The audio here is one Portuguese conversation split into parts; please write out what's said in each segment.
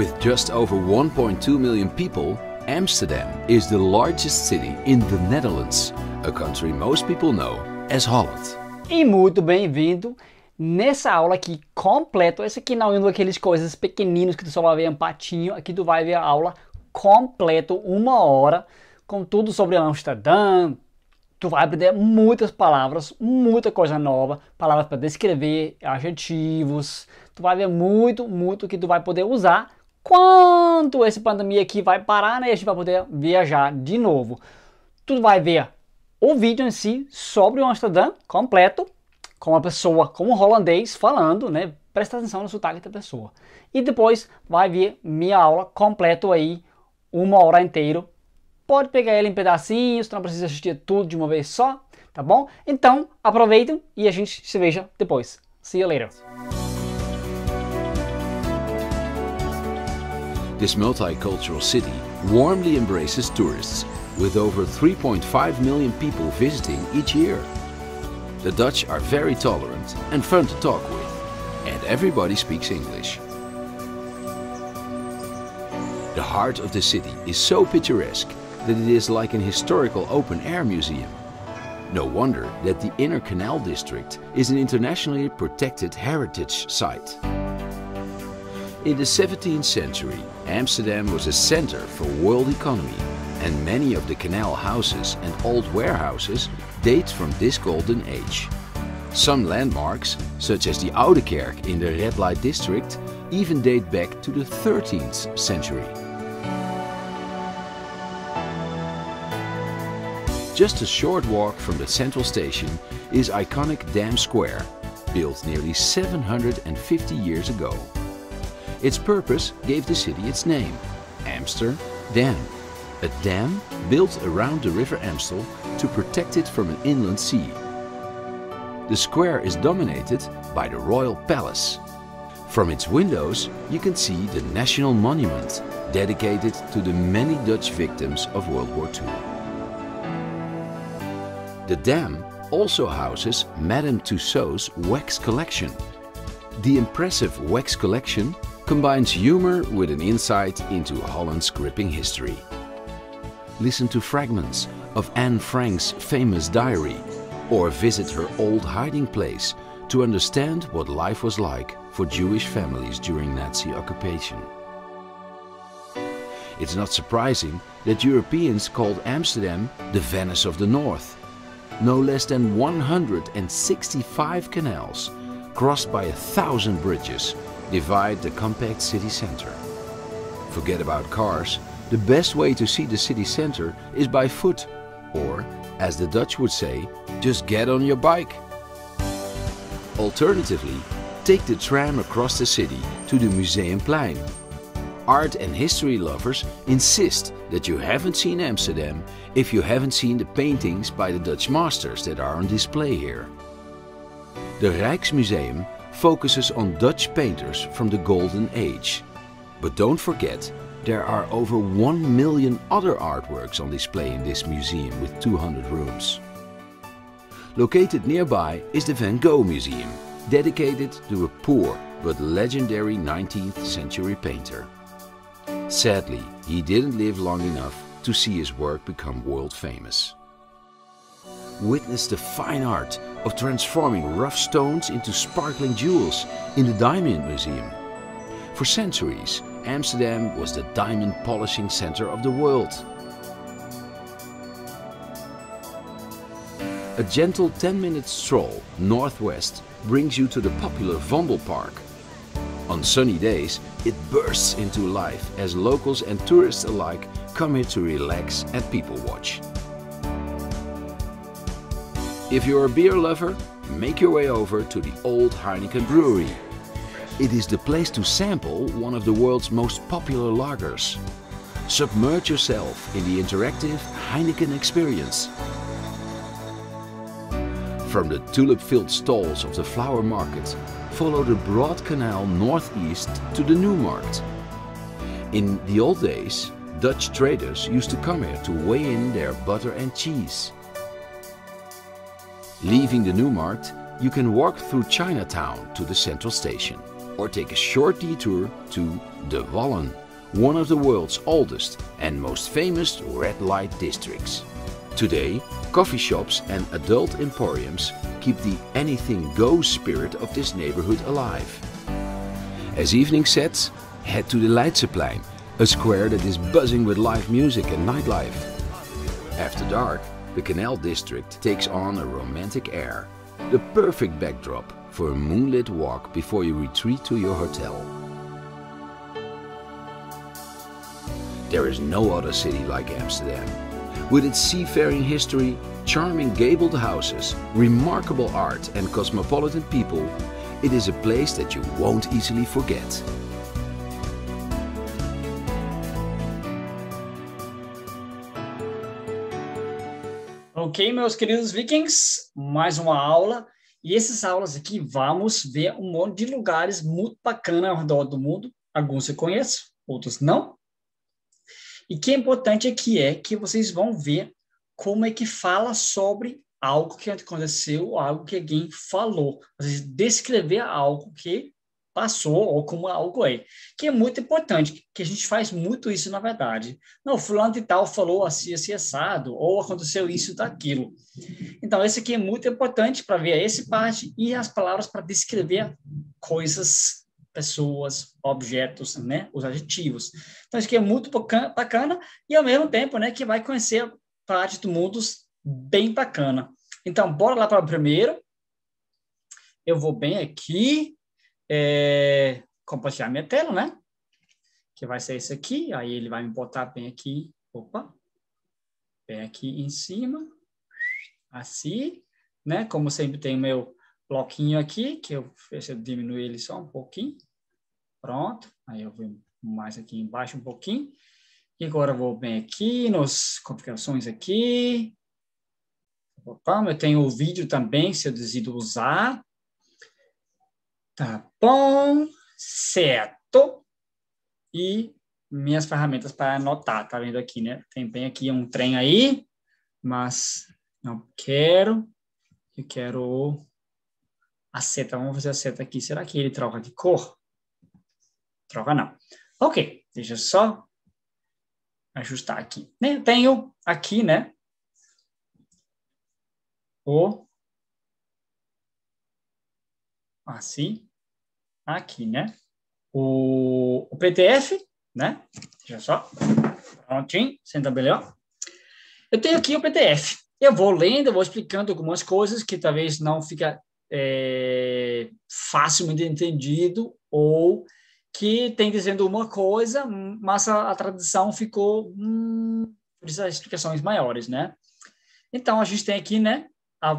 With just over 1.2 million people, Amsterdam is the largest city in the Netherlands, a country most people know as Holland. E muito bem-vindo nessa aula aqui completa. Essa aqui não é uma daqueles coisas pequeninos que tu só vai ver um patinho, aqui tu vai ver a aula completa, uma hora, com tudo sobre Amsterdã, tu vai aprender muitas palavras, muita coisa nova, palavras para descrever, adjetivos. Tu vai ver muito, muito que tu vai poder usar quando essa pandemia aqui vai parar, né? a gente vai poder viajar de novo. Tu vai ver o vídeo em si sobre o Amsterdã completo, com uma pessoa, com o holandês falando, né? Presta atenção no sotaque da pessoa. E depois vai ver minha aula completo aí, uma hora inteira. Pode pegar ele em pedacinhos, não precisa assistir tudo de uma vez só, tá bom? Então, aproveitem e a gente se veja depois. See you later. This multicultural city warmly embraces tourists, with over 3.5 million people visiting each year. The Dutch are very tolerant and fun to talk with, and everybody speaks English. The heart of the city is so picturesque that it is like an historical open-air museum. No wonder that the Inner Canal District is an internationally protected heritage site. In the 17th century, Amsterdam was a center for world economy and many of the canal houses and old warehouses date from this golden age. Some landmarks, such as the Oude Kerk in the Red Light District, even date back to the 13th century. Just a short walk from the central station is iconic Dam Square, built nearly 750 years ago. Its purpose gave the city its name, Amsterdam. A dam built around the river Amstel to protect it from an inland sea. The square is dominated by the Royal Palace. From its windows you can see the National Monument dedicated to the many Dutch victims of World War II. The dam also houses Madame Tussauds wax collection. The impressive wax collection combines humor with an insight into Holland's gripping history. Listen to fragments of Anne Frank's famous diary or visit her old hiding place to understand what life was like for Jewish families during Nazi occupation. It's not surprising that Europeans called Amsterdam the Venice of the North. No less than 165 canals, crossed by a thousand bridges, divide the compact city center. Forget about cars, the best way to see the city center is by foot or, as the Dutch would say, just get on your bike. Alternatively, take the tram across the city to the Museumplein. Art and history lovers insist that you haven't seen Amsterdam if you haven't seen the paintings by the Dutch masters that are on display here. The Rijksmuseum focuses on Dutch painters from the Golden Age. But don't forget, there are over 1 million other artworks on display in this museum with 200 rooms. Located nearby is the Van Gogh Museum, dedicated to a poor but legendary 19th century painter. Sadly, he didn't live long enough to see his work become world famous witness the fine art of transforming rough stones into sparkling jewels in the Diamond Museum. For centuries, Amsterdam was the diamond polishing center of the world. A gentle 10-minute stroll northwest brings you to the popular Vondelpark. On sunny days, it bursts into life as locals and tourists alike come here to relax and people watch. If you're a beer lover, make your way over to the old Heineken Brewery. It is the place to sample one of the world's most popular lagers. Submerge yourself in the interactive Heineken experience. From the tulip-filled stalls of the flower market, follow the broad canal northeast to the New market. In the old days, Dutch traders used to come here to weigh in their butter and cheese. Leaving the Newmarkt, you can walk through Chinatown to the central station or take a short detour to De Wallen, one of the world's oldest and most famous red light districts. Today, coffee shops and adult emporiums keep the anything goes spirit of this neighborhood alive. As evening sets, head to the Leidseplein, a square that is buzzing with live music and nightlife. After dark, the Canal District takes on a romantic air, the perfect backdrop for a moonlit walk before you retreat to your hotel. There is no other city like Amsterdam. With its seafaring history, charming gabled houses, remarkable art and cosmopolitan people, it is a place that you won't easily forget. Ok, meus queridos vikings, mais uma aula. E essas aulas aqui vamos ver um monte de lugares muito bacana ao redor do mundo. Alguns eu conheço, outros não. E que é importante aqui é, é que vocês vão ver como é que fala sobre algo que aconteceu, algo que alguém falou. Às vezes, descrever algo que passou ou como algo aí, é, que é muito importante, que a gente faz muito isso na verdade. Não, fulano de tal falou assim, assim, assado, ou aconteceu isso, daquilo. Então, esse aqui é muito importante para ver esse parte e as palavras para descrever coisas, pessoas, objetos, né, os adjetivos. Então, isso aqui é muito bacana e, ao mesmo tempo, né, que vai conhecer parte do mundo bem bacana. Então, bora lá para o primeiro. Eu vou bem aqui é, minha tela, né? Que vai ser esse aqui. Aí ele vai me botar bem aqui. Opa! Bem aqui em cima. Assim, né? Como sempre tem o meu bloquinho aqui, que eu, eu diminuir ele só um pouquinho. Pronto. Aí eu vou mais aqui embaixo um pouquinho. E agora eu vou bem aqui nas configurações aqui. Opa, eu tenho o vídeo também, se eu decido usar. Tá bom, certo. E minhas ferramentas para anotar, tá vendo aqui, né? Tem bem aqui um trem aí, mas não quero. Eu quero a seta, vamos fazer a seta aqui. Será que ele troca de cor? Troca não. Ok, deixa eu só ajustar aqui. Tenho aqui, né? O assim aqui, né? O, o PTF, né? Veja só. Prontinho, sem tabelião. Eu tenho aqui o PTF. Eu vou lendo, eu vou explicando algumas coisas que talvez não fica é, facilmente entendido ou que tem dizendo uma coisa, mas a, a tradição ficou hum, precisa de explicações maiores, né? Então a gente tem aqui, né?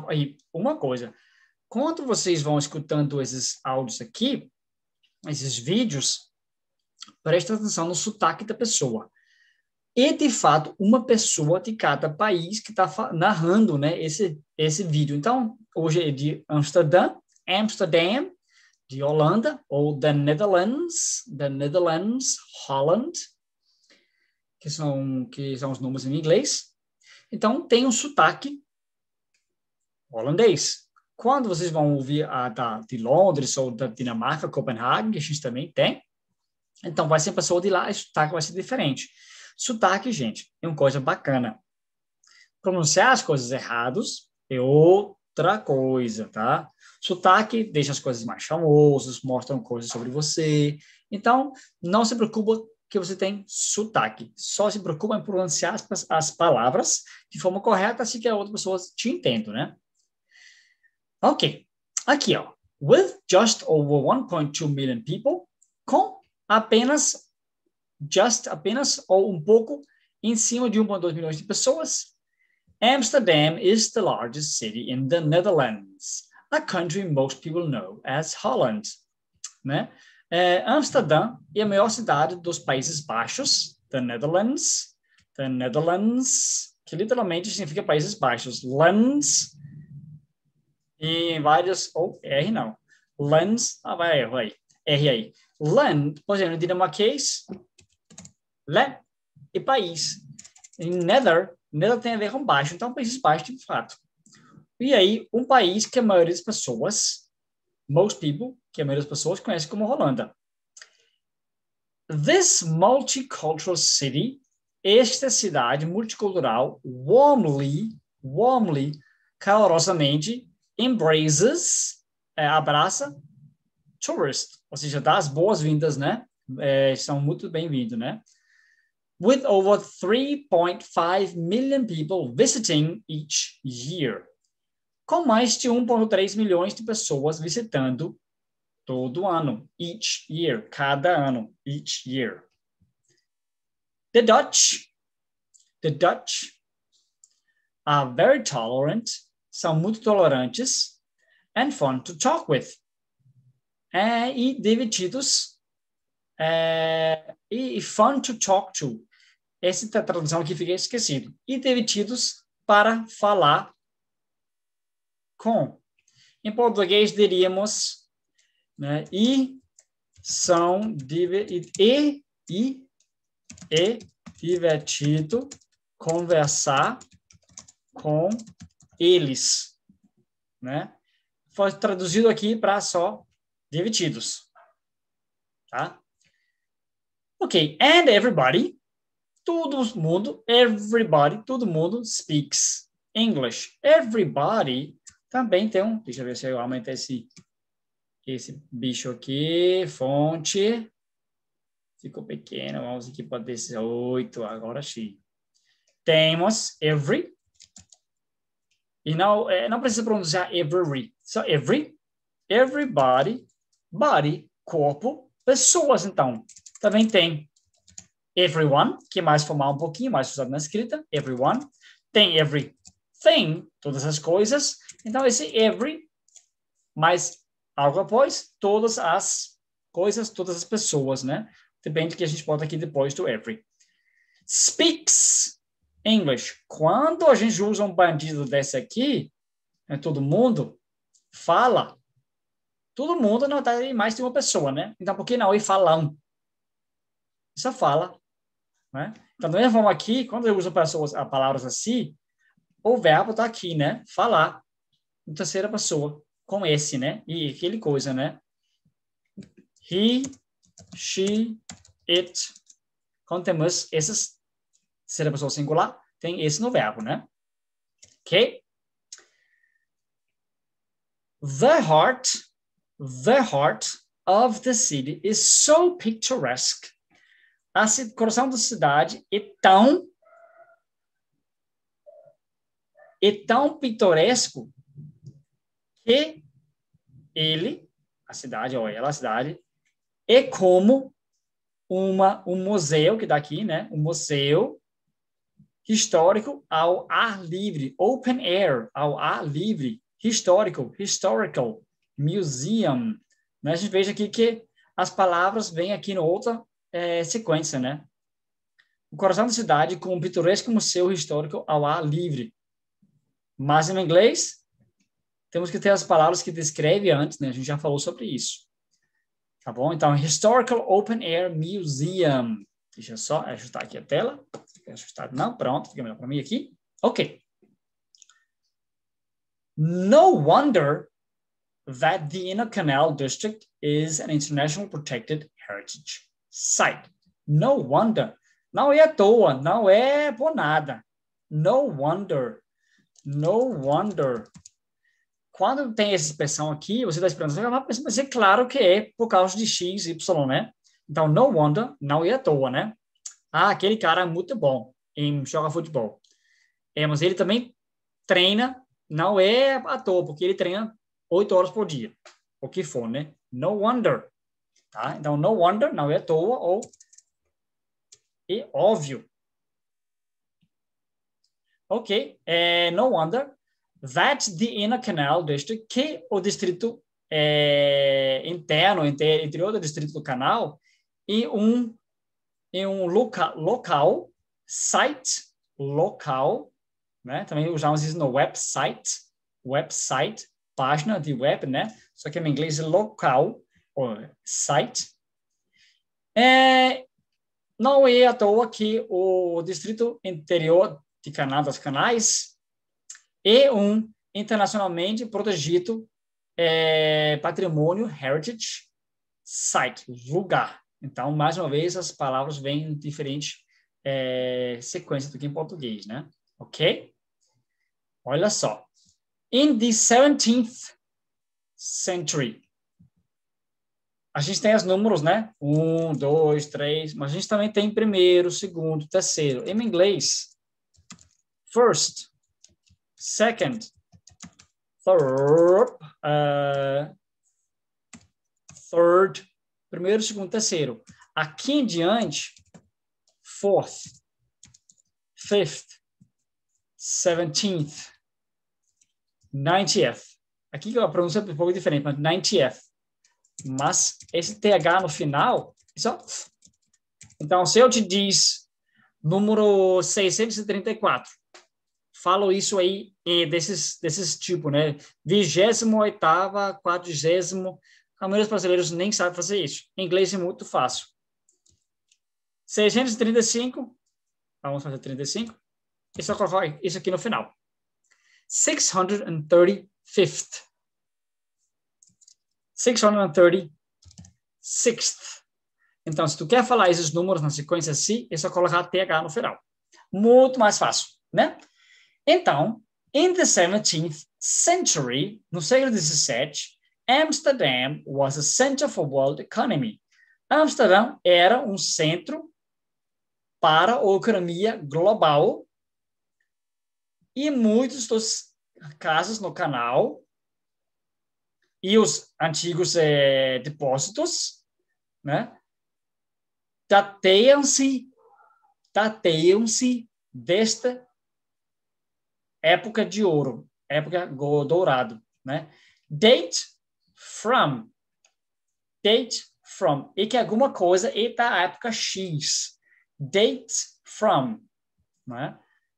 Aí uma coisa. Quando vocês vão escutando esses áudios aqui, esses vídeos, presta atenção no sotaque da pessoa. E, de fato, uma pessoa de cada país que está narrando né, esse, esse vídeo. Então, hoje é de Amsterdã, Amsterdam, de Holanda, ou the Netherlands, the Netherlands, Holland, que são, que são os nomes em inglês. Então, tem um sotaque holandês quando vocês vão ouvir a da, de Londres ou da Dinamarca, Copenhague, que a gente também tem, então vai ser pessoa de lá, o sotaque vai ser diferente. Sotaque, gente, é uma coisa bacana. Pronunciar as coisas erradas é outra coisa, tá? Sotaque deixa as coisas mais famosas, mostram coisas sobre você. Então, não se preocupa que você tem sotaque. Só se preocupa em pronunciar as, as palavras de forma correta, assim que a outra pessoa te entenda, né? Ok, aqui ó. With just over 1.2 million people, com apenas, just apenas ou um pouco em cima de 1.2 milhões de pessoas. Amsterdam is the largest city in the Netherlands, a country most people know as Holland. Né? É, Amsterdã é a maior cidade dos Países Baixos, the Netherlands, the Netherlands, que literalmente significa Países Baixos. Lands em vários, ou R não, lens ah, vai, vai, R aí. Land, por exemplo, em dinamarquês, le e país. Em nether, nether tem a ver com baixo, então países baixos de fato. E aí, um país que a maioria das pessoas, most people, que a maioria das pessoas conhece como Holanda. This multicultural city, esta cidade multicultural, warmly, warmly, calorosamente embraces, é, abraça, tourist, ou seja, dá as boas-vindas, né? É, são muito bem-vindos, né? With over 3.5 million people visiting each year. Com mais de 1.3 milhões de pessoas visitando todo ano. Each year, cada ano. Each year. The Dutch, the Dutch are very tolerant são muito tolerantes and fun to talk with. É, e divertidos é, e, e fun to talk to. Essa é tradução aqui fica esquecido. E divertidos para falar com. Em português diríamos né, e são e, e, e divertido conversar com eles, né? Foi traduzido aqui para só divididos, tá? Ok, and everybody, todo mundo, everybody, todo mundo speaks English. Everybody também tem um, deixa eu ver se eu aumento esse, esse bicho aqui, fonte, ficou pequeno, vamos aqui para 18, agora sim. Temos every, e não, é, não precisa pronunciar every. Só every, everybody, body, corpo, pessoas, então. Também tem everyone, que é mais formal um pouquinho, mais usado na escrita, everyone. Tem everything, todas as coisas. Então, esse every, mais algo após, todas as coisas, todas as pessoas, né? Depende do que a gente bota aqui depois do every. Speaks, English. Quando a gente usa um bandido desse aqui, né, todo mundo fala. Todo mundo, está verdade, é mais de uma pessoa, né? Então, por que não E falando? Isso é fala. Né? Então, nós vamos aqui, quando eu uso pessoas, palavras assim, o verbo está aqui, né? Falar. Em terceira pessoa. Com esse, né? E aquele coisa, né? He, she, it. Quando temos esses terceira é pessoa singular, tem esse no verbo, né? Ok? The heart, the heart of the city is so picturesque. A coração da cidade é tão é tão pitoresco que ele, a cidade ou ela, a cidade, é como uma, um museu que está aqui, né? Um museu histórico ao ar livre, open air, ao ar livre, histórico, historical, museum. Né? A gente veja aqui que as palavras vêm aqui em outra é, sequência, né? O coração da cidade com um pitoresco museu histórico ao ar livre. Mas em inglês, temos que ter as palavras que descreve antes, né? A gente já falou sobre isso. Tá bom? Então, Historical Open Air Museum. Deixa eu só ajustar aqui a tela. Ajustar, não, pronto, fica melhor para mim aqui. Ok. No wonder that the Inner Canal District is an international protected heritage site. No wonder. Não é à toa, não é por nada. No wonder. No wonder. Quando tem essa expressão aqui, você está esperando, mas é claro que é por causa de X, Y, né? Então, no wonder, não é à toa, né? Ah, aquele cara é muito bom em joga futebol. É, mas ele também treina, não é à toa, porque ele treina oito horas por dia, o que for, né? No wonder, tá? Então, no wonder não é à toa ou é óbvio. Ok, é, no wonder that the inner canal deste que o distrito é, interno, inter, interior do distrito do canal, e um, e um loca, local, site, local, né? Também usamos isso no website, website, página de web, né? Só que em inglês é local, ou site. É, não é à toa que o distrito interior de Canadá Canais é um internacionalmente protegido é, patrimônio heritage site, lugar. Então, mais uma vez, as palavras vêm em diferente é, eh, sequência do que em português, né? Ok? Olha só. In the 17th century. A gente tem os números, né? Um, dois, três, mas a gente também tem primeiro, segundo, terceiro. Em inglês, first, second, third, uh, third, Primeiro, segundo, terceiro. Aqui em diante, fourth, fifth, seventeenth, ninetieth. Aqui a pronúncia é um pouco diferente, mas ninetieth. Mas esse TH no final, é Então, se eu te diz número 634, falo isso aí eh, desses, desses tipos, né? 28 oitava, 40 a maioria dos brasileiros nem sabe fazer isso. Em inglês é muito fácil. 635, vamos fazer 35. Isso, é vai, isso aqui no final. 635th. 636th. Então, se tu quer falar esses números na sequência assim, é só colocar TH no final. Muito mais fácil, né? Então, in the 17th century, no século 17, Amsterdam was a center for world economy. Amsterdam era um centro para a economia global e muitos dos casos no canal e os antigos eh, depósitos, né, dateiam-se dateiam-se desta época de ouro, época dourado, né? Date from. Date from. E que é alguma coisa é da época X. Date from. Né?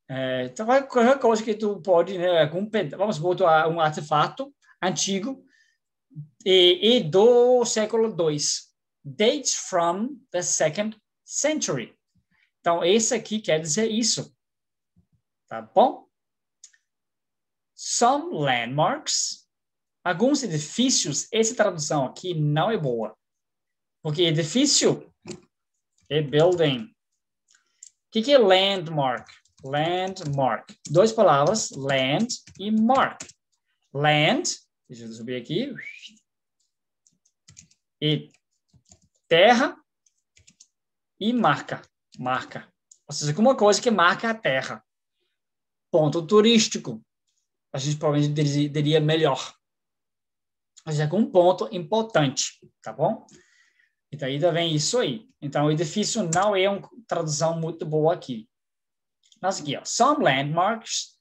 É, então, é qualquer coisa que tu pode, né, algum, vamos botar um artefato antigo e, e do século II. Dates from the second century. Então, esse aqui quer dizer isso. Tá bom? Some landmarks Alguns edifícios, essa tradução aqui não é boa. Porque edifício é building. O que, que é landmark? Landmark. Duas palavras, land e mark. Land, deixa eu subir aqui. E terra e marca. Marca. Ou seja, alguma coisa que marca a terra. Ponto turístico. A gente provavelmente diria melhor mas é um ponto importante, tá bom? Então, ainda vem isso aí. Então, o edifício não é uma tradução muito boa aqui. Mas aqui, ó, some landmarks,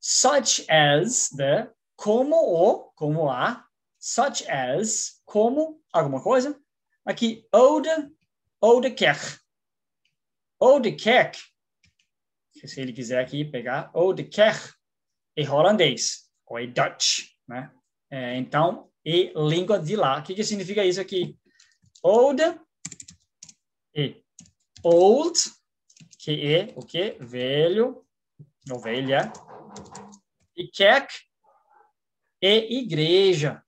such as, the, como o, como a, such as, como alguma coisa. Aqui, Ode oude kerk. Oude quer. se ele quiser aqui pegar, oude quer. é holandês, ou é Dutch, né? É, então, e língua de lá. O que, que significa isso aqui? Old e old, que é o que? Velho, ovelha. E kek e igreja.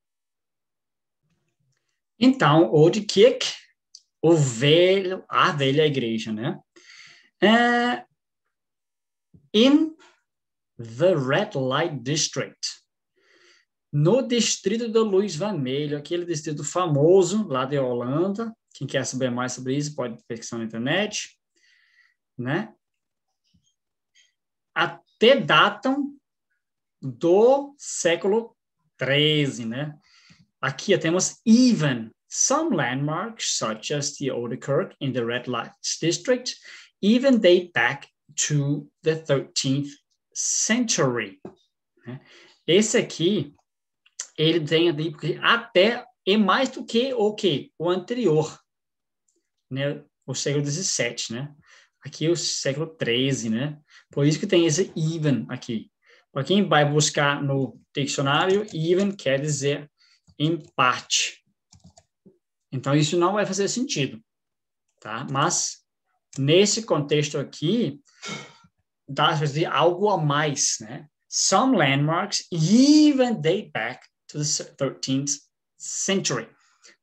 Então, old kek, o velho, a velha igreja, né? É, in the red light district no distrito da Luz Vermelho, aquele distrito famoso lá de Holanda. Quem quer saber mais sobre isso pode pesquisar na internet, né? Até datam do século 13, né? Aqui temos even some landmarks such as the Old Kirk in the Red Lights District, even date back to the 13th century. Né? Esse aqui ele vem ali porque até é mais do que o que o anterior, né? O século XVII, né? Aqui é o século XIII, né? Por isso que tem esse even aqui. Para quem vai buscar no dicionário, even quer dizer empate. Então isso não vai fazer sentido, tá? Mas nesse contexto aqui, dá de algo a mais, né? Some landmarks even date back to the 13th century,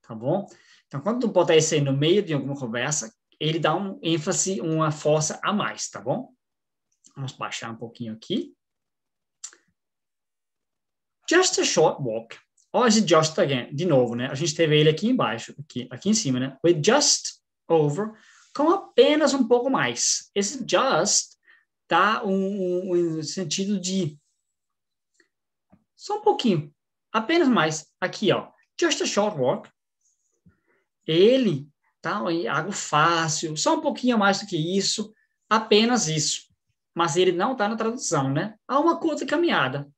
tá bom? Então, quando tu botar esse aí no meio de alguma conversa, ele dá um ênfase, uma força a mais, tá bom? Vamos baixar um pouquinho aqui. Just a short walk. Olha esse just again, de novo, né? A gente teve ele aqui embaixo, aqui, aqui em cima, né? With just over, com apenas um pouco mais. Esse just dá um, um, um sentido de só um pouquinho, apenas mais aqui, ó, just a short walk. Ele tá algo fácil, só um pouquinho mais do que isso, apenas isso. Mas ele não está na tradução, né? Há uma curta caminhada,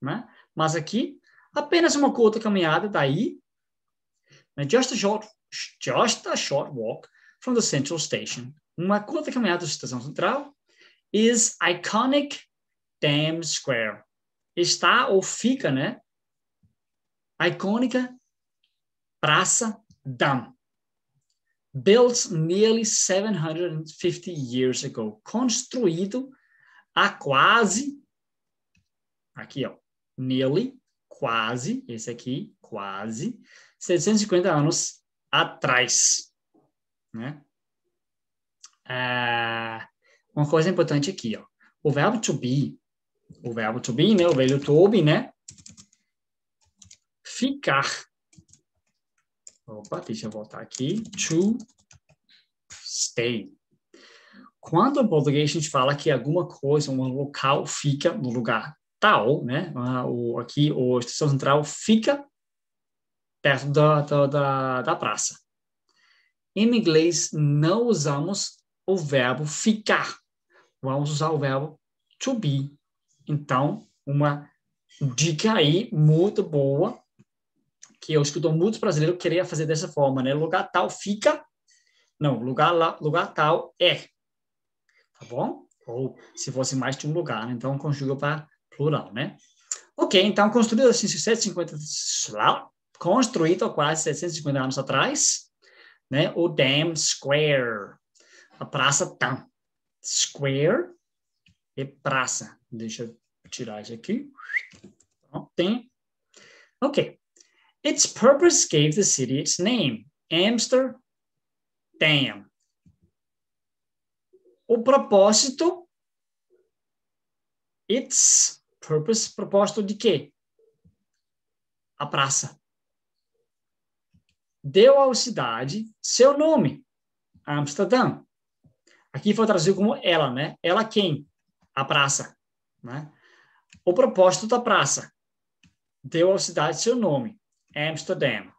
né? Mas aqui, apenas uma curta caminhada daí, né? just, a short, just a short walk from the central station. Uma curta caminhada da estação central is iconic Dam Square. Está ou fica, né? icônica Praça Dam, built nearly 750 years ago, construído há quase, aqui ó, nearly, quase, esse aqui, quase, 750 anos atrás, né? É, uma coisa importante aqui, ó, o verbo to be, o verbo to be, né, o verbo to be, né, ficar. Opa, deixa eu voltar aqui. To stay. Quando em português a gente fala que alguma coisa, um local fica no lugar tal, né? Ah, o, aqui, o Estação Central fica perto da, da, da praça. Em inglês, não usamos o verbo ficar. Vamos usar o verbo to be. Então, uma dica aí muito boa que eu escuto muitos brasileiros querer fazer dessa forma, né? Lugar tal fica, não, lugar lá, lugar tal é, tá bom? Ou se fosse mais de um lugar, né? então conjuga para plural, né? Ok, então construído 750, assim, lá, construído quase 750 anos atrás, né? O Dam Square, a praça tam Square é praça. Deixa eu tirar isso aqui. tem Ok. Its purpose gave the city its name, Amsterdam. O propósito, its purpose, propósito de quê? A praça. Deu à cidade seu nome, Amsterdam. Aqui foi traduzido como ela, né? Ela quem? A praça, né? O propósito da praça. Deu à cidade seu nome, Amsterdam.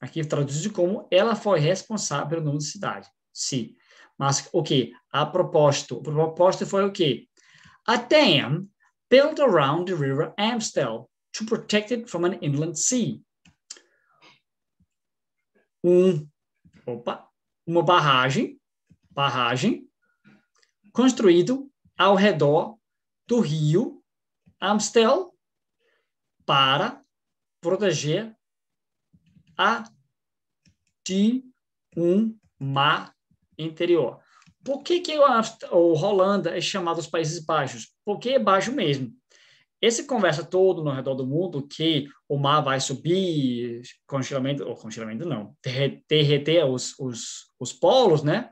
Aqui traduzido como ela foi responsável pelo nome da cidade. Sim. Mas o okay, que? A propósito. A proposta foi o okay, quê? A dam built around the river Amstel to protect it from an inland sea. Um, opa, uma barragem, barragem, construído ao redor do rio Amstel para proteger a de um mar interior. Por que, que a, Holanda é chamado os Países Baixos? Porque é baixo mesmo. Esse conversa todo no redor do mundo que o mar vai subir, congelamento, ou congelamento não, derreter os, os, os polos, né?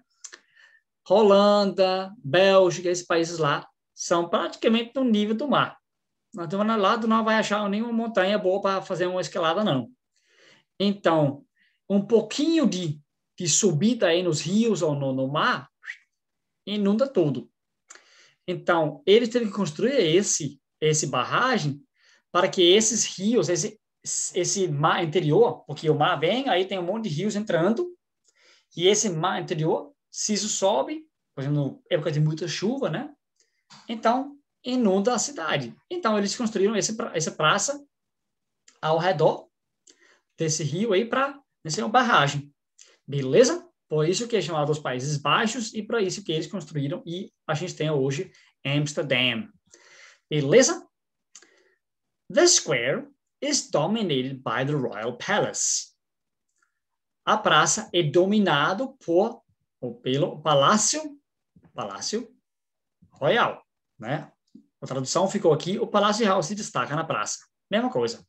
Holanda, Bélgica, esses países lá são praticamente no nível do mar. Então, lá do não vai achar nenhuma montanha boa para fazer uma escalada, não. Então, um pouquinho de, de subida aí nos rios ou no, no mar inunda tudo. Então, eles teve que construir esse esse barragem para que esses rios, esse, esse mar interior, porque o mar vem, aí tem um monte de rios entrando, e esse mar interior, se isso sobe, por exemplo, época de muita chuva, né? Então, inunda a cidade. Então, eles construíram esse, essa praça ao redor desse rio aí para ser uma barragem. Beleza? Por isso que é chamado os Países Baixos e para isso que eles construíram e a gente tem hoje Amsterdã. Beleza? The square is dominated by the royal palace. A praça é dominado por ou pelo palácio, palácio royal, né? A tradução ficou aqui, o palácio real se destaca na praça. Mesma coisa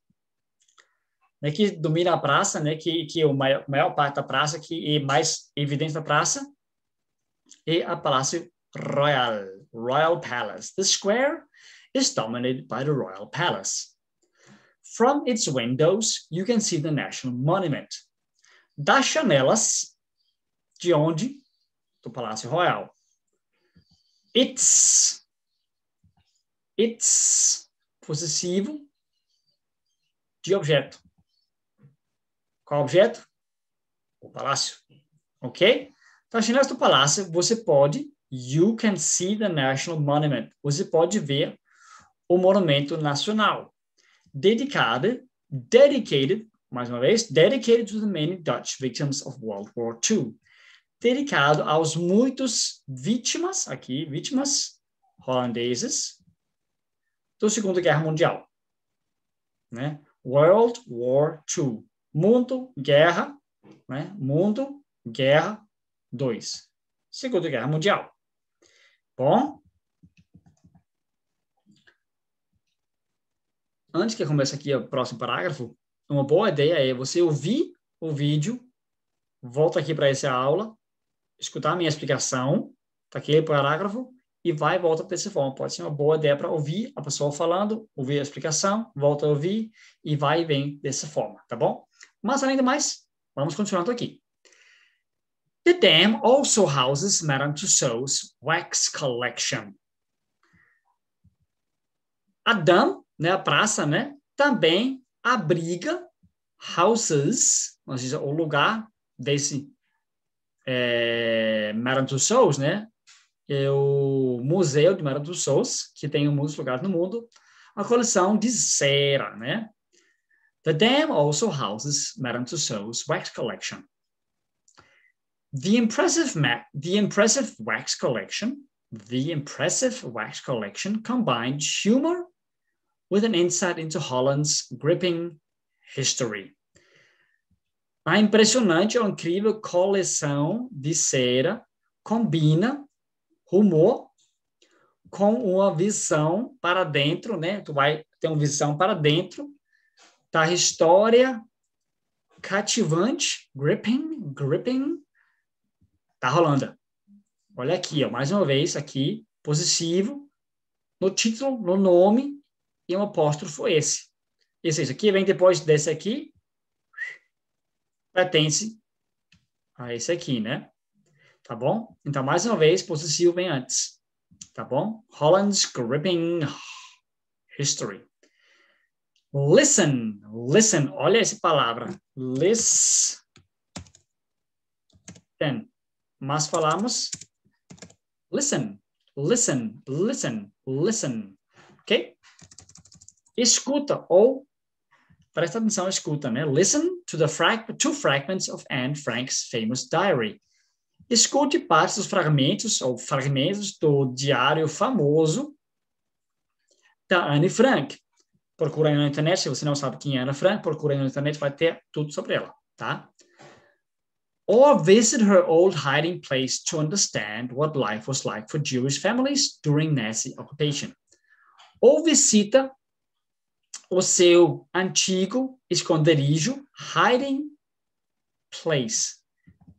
né, que domina a praça, né, que, que o maior, maior parte da praça, que é mais evidente da praça, é a Palácio Royal, Royal Palace. The square is dominated by the Royal Palace. From its windows, you can see the National Monument. Das janelas, de onde? Do Palácio Royal. It's, it's, possessivo de objeto. Qual objeto? O palácio. Ok? Então, as janelas do palácio, você pode, you can see the national monument. Você pode ver o monumento nacional. Dedicado, dedicated, mais uma vez, dedicated to the many Dutch victims of World War II. Dedicado aos muitos vítimas, aqui, vítimas holandeses, do Segunda Guerra Mundial. Né? World War II. Mundo, guerra, né? Mundo, guerra, dois, Segunda Guerra Mundial. Bom, antes que eu comece aqui o próximo parágrafo, uma boa ideia é você ouvir o vídeo, volta aqui para essa aula, escutar a minha explicação, tá aqui o parágrafo, e vai e volta dessa forma. Pode ser uma boa ideia para ouvir a pessoa falando, ouvir a explicação, volta a ouvir e vai e vem dessa forma, tá bom? Mas além do mais, vamos continuando aqui. The dam also houses Madame Tussauds wax collection. A dam, né, a praça, né, também abriga houses, ou seja, o lugar desse é, Madame Tussauds, né, é o Museu de Mara dos Sons, que tem em muitos lugares no mundo, a coleção de cera, né? The dam also houses Madame Tussauds wax collection. The impressive, the impressive wax collection, the impressive wax collection combined humor with an insight into Holland's gripping history. A é impressionante ou é incrível coleção de cera combina rumor com uma visão para dentro, né? Tu vai ter uma visão para dentro da história cativante, gripping, gripping da Holanda. Olha aqui, ó, mais uma vez aqui, positivo, no título, no nome e um apóstrofo esse. Esse, esse aqui vem depois desse aqui, pertence a esse aqui, né? tá bom? Então, mais uma vez, possessivo vem antes, tá bom? Holland's gripping history. Listen, listen, olha essa palavra. Listen. Mas falamos listen, listen, listen, listen, ok? Escuta ou presta atenção, escuta, né? Listen to the frag two fragments of Anne Frank's famous diary escute partes dos fragmentos, ou fragmentos do diário famoso da Anne Frank. Procura na internet, se você não sabe quem é Anne Frank, procura na internet, vai ter tudo sobre ela, tá? Or visit her old hiding place to understand what life was like for Jewish families during Nazi occupation. Ou visita o seu antigo esconderijo, hiding place,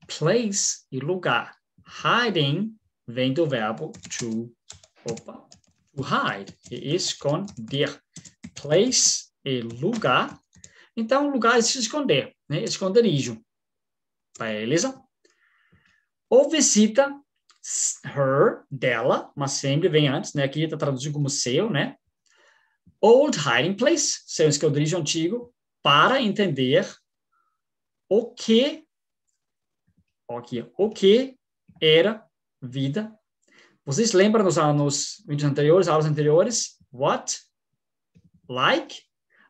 place e lugar. Hiding vem do verbo to, opa, to hide, e esconder. Place e lugar. Então, lugar é se esconder, né? esconderijo. Tá, beleza? Ou visita her, dela, mas sempre vem antes, né? Aqui está traduzido como seu, né? Old hiding place, seu esconderijo antigo, para entender o que Aqui, o que era vida? Vocês lembram nos anos, vídeos anteriores, aulas anteriores? What? Like?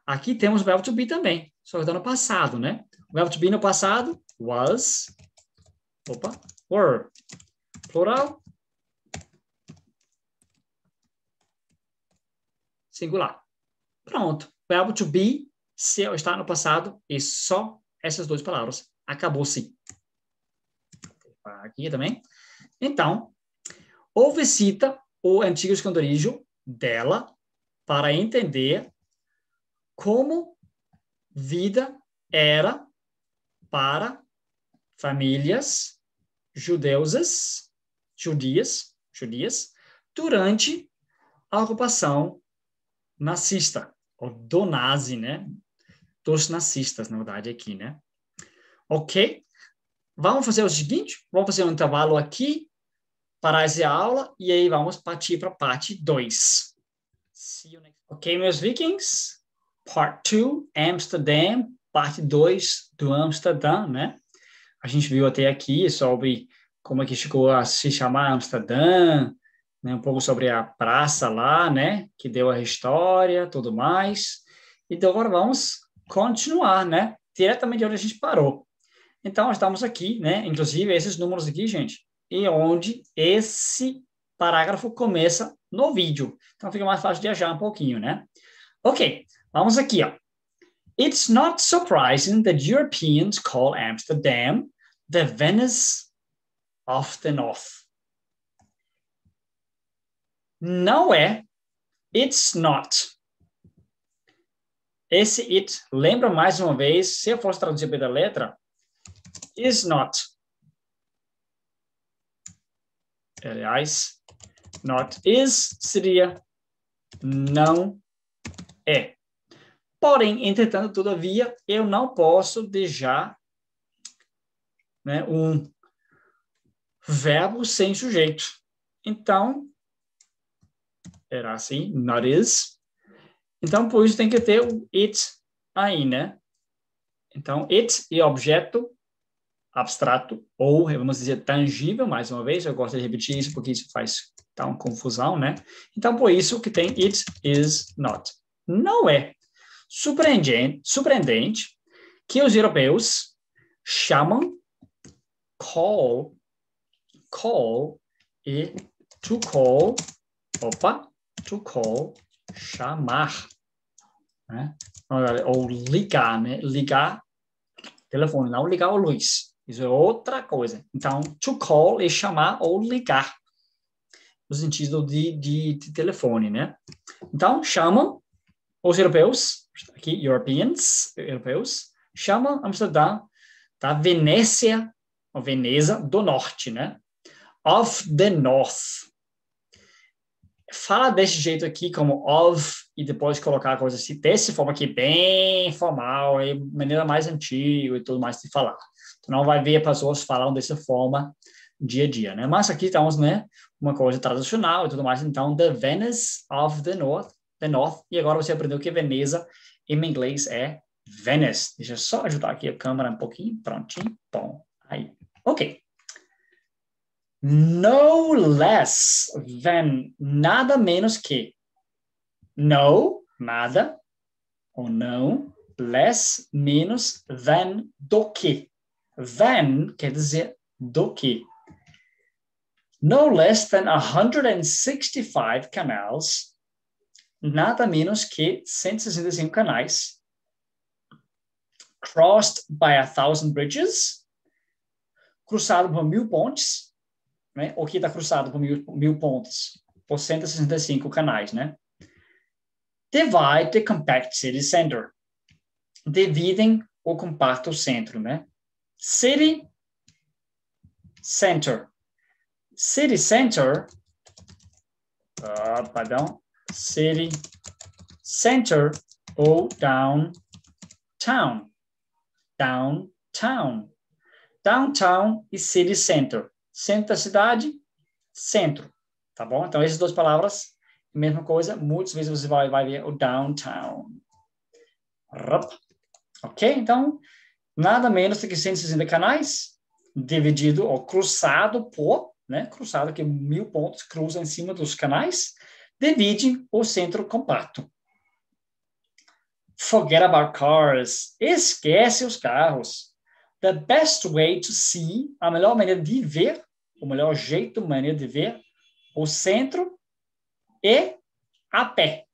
Aqui temos o verbo to be também, só que está no passado, né? O verbo to be no passado was, opa, were, plural, singular. Pronto. Verbo to be, se está no passado, e só essas duas palavras. acabou sim aqui também. Então, ou visita o antigo esconderijo dela para entender como vida era para famílias judeusas, judias, judias, durante a ocupação nazista, ou do nazi, né? Dos nazistas, na verdade, aqui, né? Ok? Vamos fazer o seguinte, vamos fazer um intervalo aqui, parar essa aula, e aí vamos partir para a parte 2. Ok, meus vikings? Part 2, Amsterdam, parte 2 do Amsterdã, né? A gente viu até aqui sobre como é que chegou a se chamar Amsterdã, né? um pouco sobre a praça lá, né? Que deu a história, tudo mais. Então agora vamos continuar, né? Diretamente onde a gente parou. Então, estamos aqui, né? Inclusive, esses números aqui, gente, e onde esse parágrafo começa no vídeo. Então, fica mais fácil de achar um pouquinho, né? Ok, vamos aqui, ó. It's not surprising that Europeans call Amsterdam the Venice of the North. Não é it's not. Esse it, lembra mais uma vez, se eu fosse traduzir pela letra, is not. Aliás, not is seria não é. Porém, entretanto, todavia, eu não posso deixar né, um verbo sem sujeito. Então, era assim, not is. Então, por isso tem que ter o it aí, né? Então, it e objeto abstrato ou, vamos dizer, tangível, mais uma vez, eu gosto de repetir isso porque isso faz dar uma confusão, né? Então, por isso que tem it is not. Não é surpreendente, surpreendente que os europeus chamam call, call e to call, opa, to call, chamar, né? ou ligar, né? Ligar telefone, não ligar a luz. Isso é outra coisa. Então, to call é chamar ou ligar, no sentido de, de, de telefone, né? Então, chamam os europeus, aqui, Europeans, europeus, chamam Amsterdã da Venécia, ou Veneza do Norte, né? Of the North. Fala desse jeito aqui, como of, e depois colocar a coisa assim, dessa forma aqui, bem formal, e maneira mais antiga e tudo mais de falar. Tu não vai ver pessoas falando dessa forma dia a dia, né? Mas aqui estamos, né? Uma coisa tradicional e tudo mais. Então, the Venice of the North, the North. E agora você aprendeu que Veneza em inglês é Venice. Deixa eu só ajudar aqui a câmera um pouquinho. Prontinho. Bom, aí. Ok. No less than, nada menos que. No, nada, ou não, less, menos, than, do que. Then quer dizer do que. No less than 165 canals, nada menos que 165 canais. Crossed by a thousand bridges, cruzado por mil pontes, né? O que está cruzado por mil, mil pontes? Por 165 canais, né? Divide the compact city center. Dividem o compacto centro, né? city center. City center, uh, ah, pardon, city center ou downtown. Downtown. Downtown e city center. Centro da cidade, centro. Tá bom? Então, essas duas palavras, mesma coisa. Muitas vezes você vai, vai ver o downtown. Ok? Então, nada menos do que 160 canais, dividido ou cruzado por, né, cruzado que mil pontos cruzam em cima dos canais, divide o centro compacto. Forget about cars. Esquece os carros. The best way to see, a melhor maneira de ver, o melhor jeito, maneira de ver, o centro e a pé.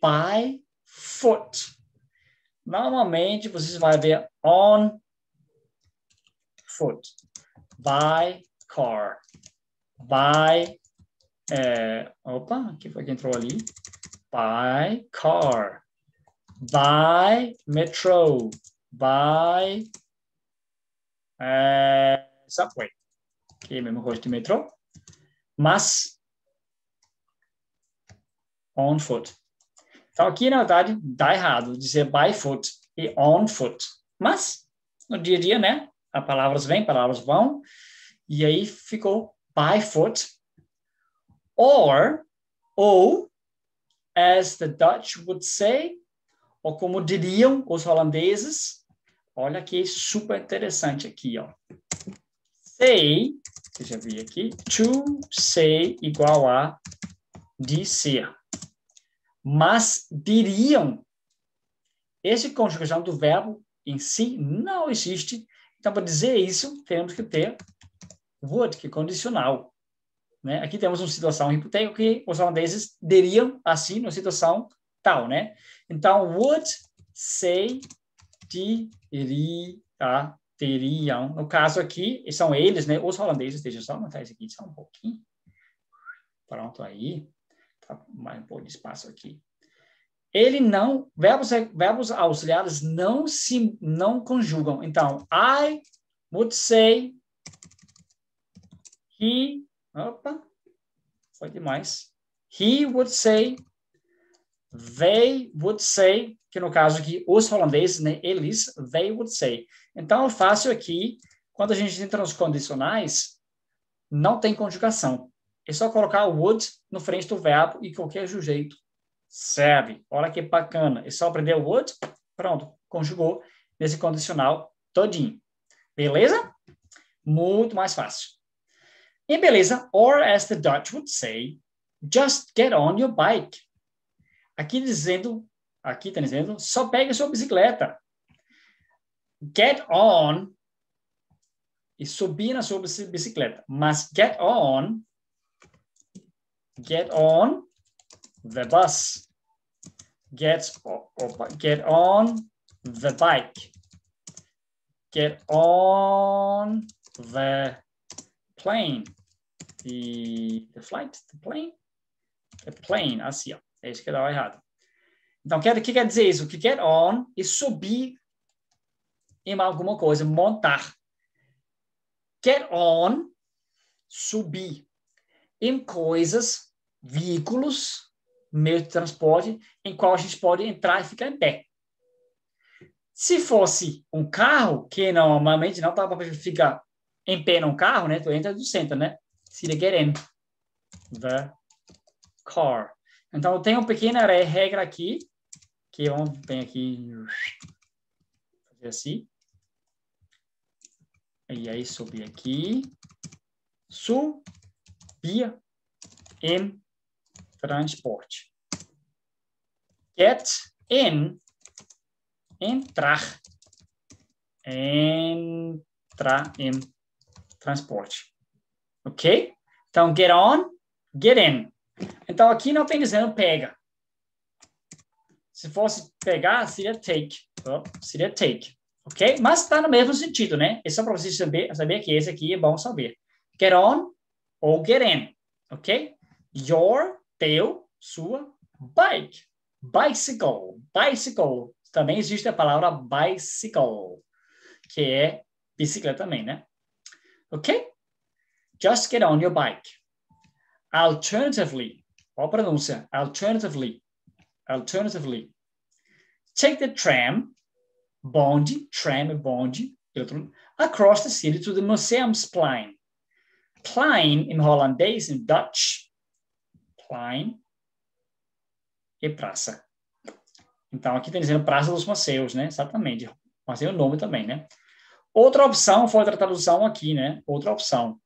By foot. Normalmente, vocês vão ver on foot, by car, by, é, opa, que foi que entrou ali? By car, by metro, by é, subway, que é mesmo coisa de metrô, mas on foot. Então, aqui, na verdade, dá errado dizer by foot e on foot. Mas, no dia a dia, né? As palavras vêm, palavras vão. E aí ficou by foot. Or, ou, as the Dutch would say, ou como diriam os holandeses. Olha que super interessante aqui, ó. Say, que já vi aqui, to say igual a ser mas diriam. Essa conjugação do verbo em si não existe. Então, para dizer isso, temos que ter would, que é condicional. Né? Aqui temos uma situação hipotética que os holandeses diriam assim, numa situação tal. Né? Então, would say diria, teriam. No caso aqui, são eles, né? os holandeses. Deixa eu só montar isso aqui só um pouquinho. Pronto, aí. Tá mais um pouco de espaço aqui. Ele não, verbos, verbos auxiliares não se não conjugam. Então, I would say, he, opa, foi demais. He would say, they would say, que no caso aqui, os holandeses, né, eles, they would say. Então, é fácil aqui, quando a gente entra nos condicionais, não tem conjugação. É só colocar o would no frente do verbo e qualquer sujeito serve. Olha que bacana. É só aprender o would, pronto, conjugou nesse condicional todinho. Beleza? Muito mais fácil. E beleza, or as the Dutch would say, just get on your bike. Aqui dizendo, aqui está dizendo, só pegue a sua bicicleta. Get on e subir na sua bicicleta. Mas get on get on the bus, get, get on the bike, get on the plane, the, the flight, the plane, the plane, assim, ó. é isso que dá errado. Então, o que, que quer dizer isso? Que get on e subir em alguma coisa, montar. Get on, subir em coisas, veículos, meio de transporte, em qual a gente pode entrar e ficar em pé. Se fosse um carro, que normalmente não dá para ficar em pé num carro, né? Tu entra e tu senta, né? Seria querendo. The car. Então, eu tenho uma pequena regra aqui, que vamos bem aqui, fazer assim. E aí, subir aqui. sul via em transporte. Get in, entrar, entrar em transporte. Ok? Então, get on, get in. Então, aqui não tem dizendo pega. Se fosse pegar, seria take. seria take. Ok? Mas está no mesmo sentido, né? É só para você saber, saber que esse aqui é bom saber. Get on, ou get in, ok? Your, teu, sua, bike, bicycle, bicycle. Também existe a palavra bicycle, que é bicicleta também, né? Ok? Just get on your bike. Alternatively, ou a pronúncia? Alternatively, alternatively. Take the tram, bond, tram, bond, across the city to the museum's spline plein em holandês, em Dutch, plein e praça. Então, aqui está dizendo Praça dos Museus, né? Exatamente. Mas tem o nome também, né? Outra opção foi outra tradução aqui, né? Outra opção.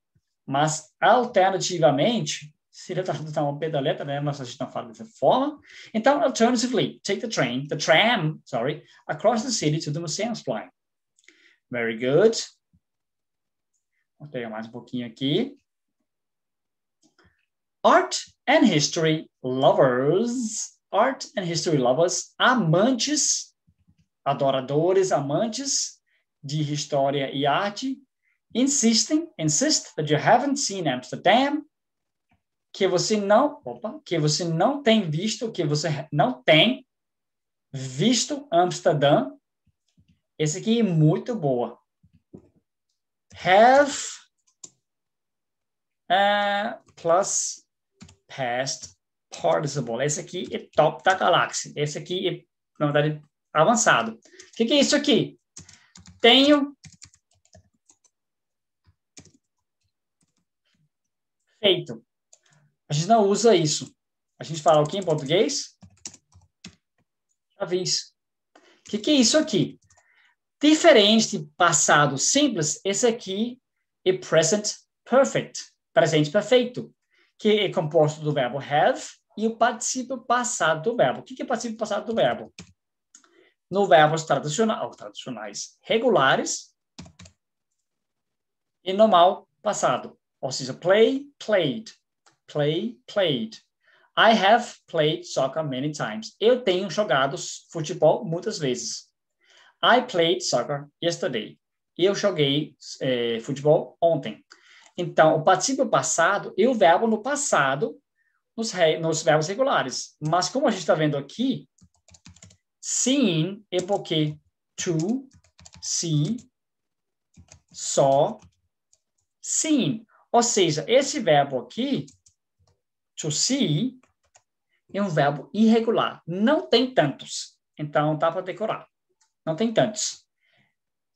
Mas, alternativamente, seria traduzir uma pedaleta, né? Mas a gente não tá fala dessa forma. Então, alternatively, take the train, the tram, sorry, across the city to the museum's line. Very good. Vou pegar mais um pouquinho aqui. Art and History Lovers. Art and History Lovers, amantes, adoradores, amantes de história e arte, insistem, insist that you haven't seen Amsterdam, que você não, opa, que você não tem visto, que você não tem visto Amsterdã. Esse aqui é muito boa have uh, plus past participle. Esse aqui é top da galáxia. Esse aqui é, na verdade, avançado. O que, que é isso aqui? Tenho feito. A gente não usa isso. A gente fala o que em português. Já fiz. O que, que é isso aqui? Diferente de passado simples, esse aqui é present perfect, presente perfeito, que é composto do verbo have e o participio passado do verbo. O que é participio passado do verbo? No verbos tradicionais, tradicionais regulares e normal passado. Ou seja, play, played, play, played. I have played soccer many times. Eu tenho jogado futebol muitas vezes. I played soccer yesterday. Eu joguei é, futebol ontem. Então, o participio passado e o verbo no passado nos, re, nos verbos regulares. Mas como a gente está vendo aqui, seen é porque to, see, saw, seen. Ou seja, esse verbo aqui, to see, é um verbo irregular. Não tem tantos. Então, dá tá para decorar. Não tem tantos.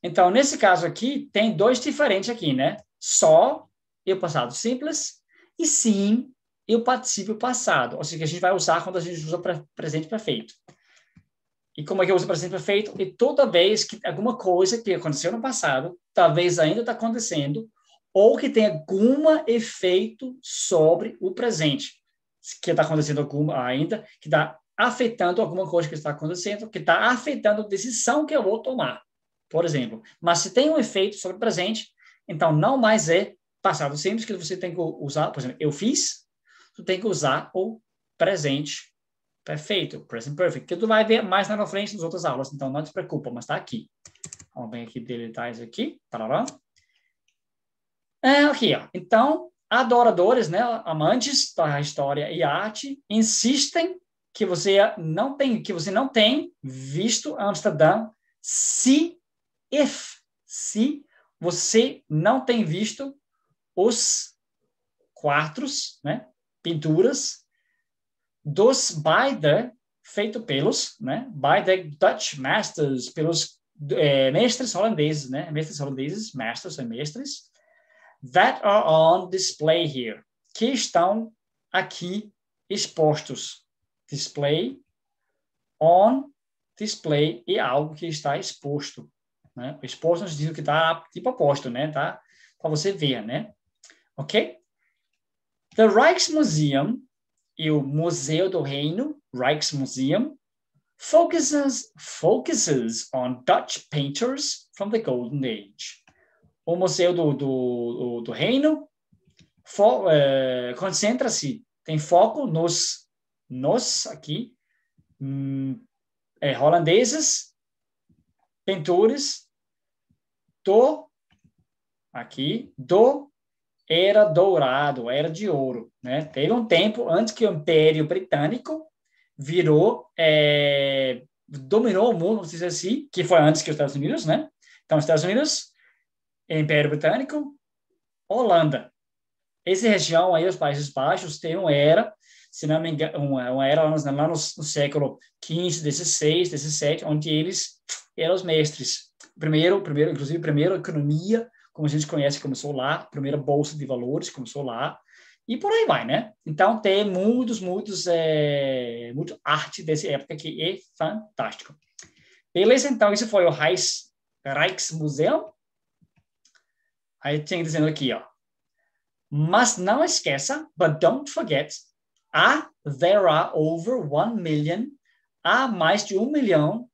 Então, nesse caso aqui, tem dois diferentes aqui, né? Só e o passado simples e sim e o participio passado. Ou seja, que a gente vai usar quando a gente usa presente perfeito. E como é que eu uso presente perfeito? E toda vez que alguma coisa que aconteceu no passado, talvez ainda está acontecendo, ou que tem algum efeito sobre o presente, que está acontecendo alguma ainda, que dá afetando alguma coisa que está acontecendo, que está afetando a decisão que eu vou tomar, por exemplo. Mas se tem um efeito sobre o presente, então não mais é passado simples que você tem que usar, por exemplo, eu fiz, Você tem que usar o presente perfeito, present perfect, que tu vai ver mais na frente nas outras aulas, então não te preocupa, mas está aqui. Vamos bem aqui, deletar isso aqui, parará. É, aqui, ó. Então, adoradores, né, amantes da história e arte, insistem que você não tem, que você não tem visto Amsterdã se if, se você não tem visto os quatro, né, pinturas dos Beider feito pelos, né, Beider Dutch Masters, pelos é, mestres holandeses, né, mestres holandeses, masters e mestres, that are on display here, que estão aqui expostos display, on display e é algo que está exposto. Né? Exposto não significa que está tipo aposto, né? Tá? Para você ver, né? Ok? The Rijksmuseum e o Museu do Reino, Rijksmuseum, focuses, focuses on Dutch painters from the Golden Age. O Museu do, do, do Reino uh, concentra-se, tem foco nos nós aqui, hum, é, holandeses, pintores, do, aqui, do era dourado, era de ouro. Né? Teve um tempo antes que o Império Britânico virou, é, dominou o mundo, vamos dizer assim, que foi antes que os Estados Unidos, né? Então, Estados Unidos, Império Britânico, Holanda. Essa região aí, os Países Baixos, tem uma era se não me engano, uma, uma era lá no, no século XV, XVI, XVII, onde eles eram os mestres. Primeiro, primeiro, inclusive, primeiro economia, como a gente conhece, começou lá. Primeira bolsa de valores começou lá. E por aí vai, né? Então tem muitos, muitos, é, muito arte dessa época que é fantástico. Beleza, então esse foi o Reich, Reichsmuseum. Aí tem dizendo aqui, ó. Mas não esqueça, but don't forget, Há, there are over one million, há mais de um milhão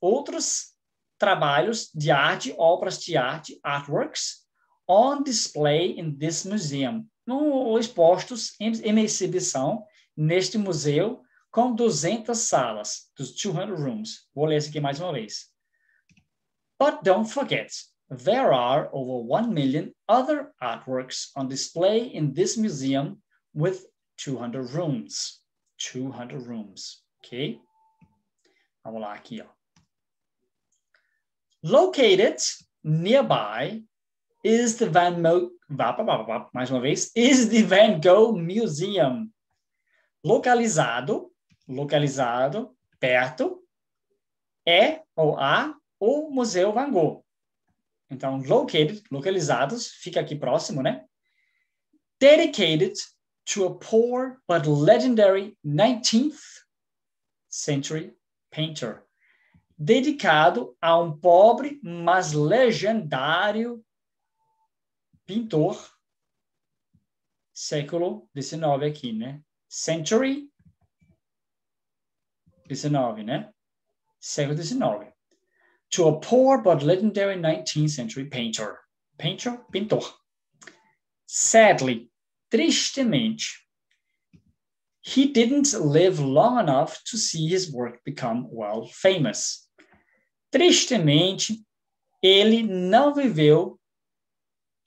outros trabalhos de arte, obras de arte, artworks, on display in this museum, ou expostos em, em exibição neste museu com 200 salas, dos 200 rooms. Vou ler isso aqui mais uma vez. But don't forget, there are over 1 million other artworks on display in this museum with 200 rooms. 200 rooms, ok? Vamos lá aqui, ó. Located nearby is the Van mais uma vez, is the Van Gogh Museum. Localizado, localizado, perto, é ou a o Museu Van Gogh. Então, located, localizados, fica aqui próximo, né? Dedicated to a poor but legendary 19th century painter, dedicado a um pobre mas legendário pintor, século XIX aqui, né? Century XIX, né? Século XIX. To a poor but legendary 19th century painter. Painter, pintor. Sadly, Tristemente, he didn't live long enough to see his work become world famous. Tristemente, ele não viveu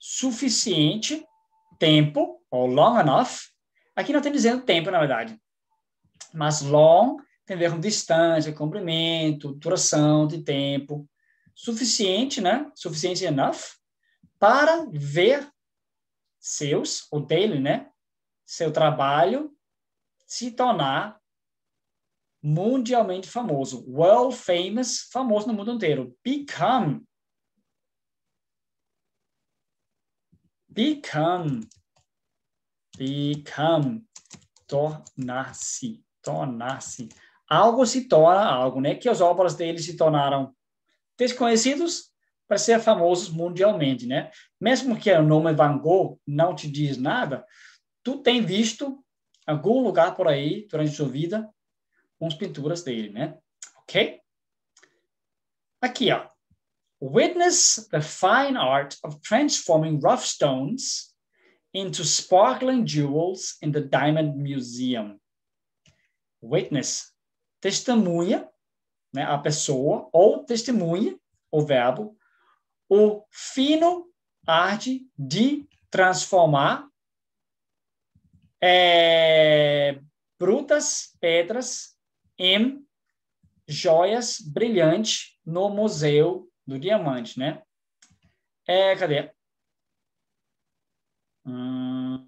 suficiente tempo, ou long enough. Aqui não tem dizendo tempo, na verdade. Mas long tem a ver com distância, comprimento, duração de tempo. Suficiente, né? Suficiente enough para ver seus, ou dele, né? Seu trabalho se tornar mundialmente famoso, world famous, famoso no mundo inteiro. Become. Become. Become. Tornar-se. Tornar-se. Algo se torna algo, né? Que as obras dele se tornaram desconhecidos, para ser famosos mundialmente, né? Mesmo que o nome Van Gogh não te diz nada, tu tem visto algum lugar por aí durante sua vida umas pinturas dele, né? Ok? Aqui, ó. Witness the fine art of transforming rough stones into sparkling jewels in the Diamond Museum. Witness, testemunha, né, a pessoa, ou testemunha, o verbo, o fino arte de transformar é, brutas pedras em joias brilhantes no Museu do Diamante, né? É, cadê? Hum...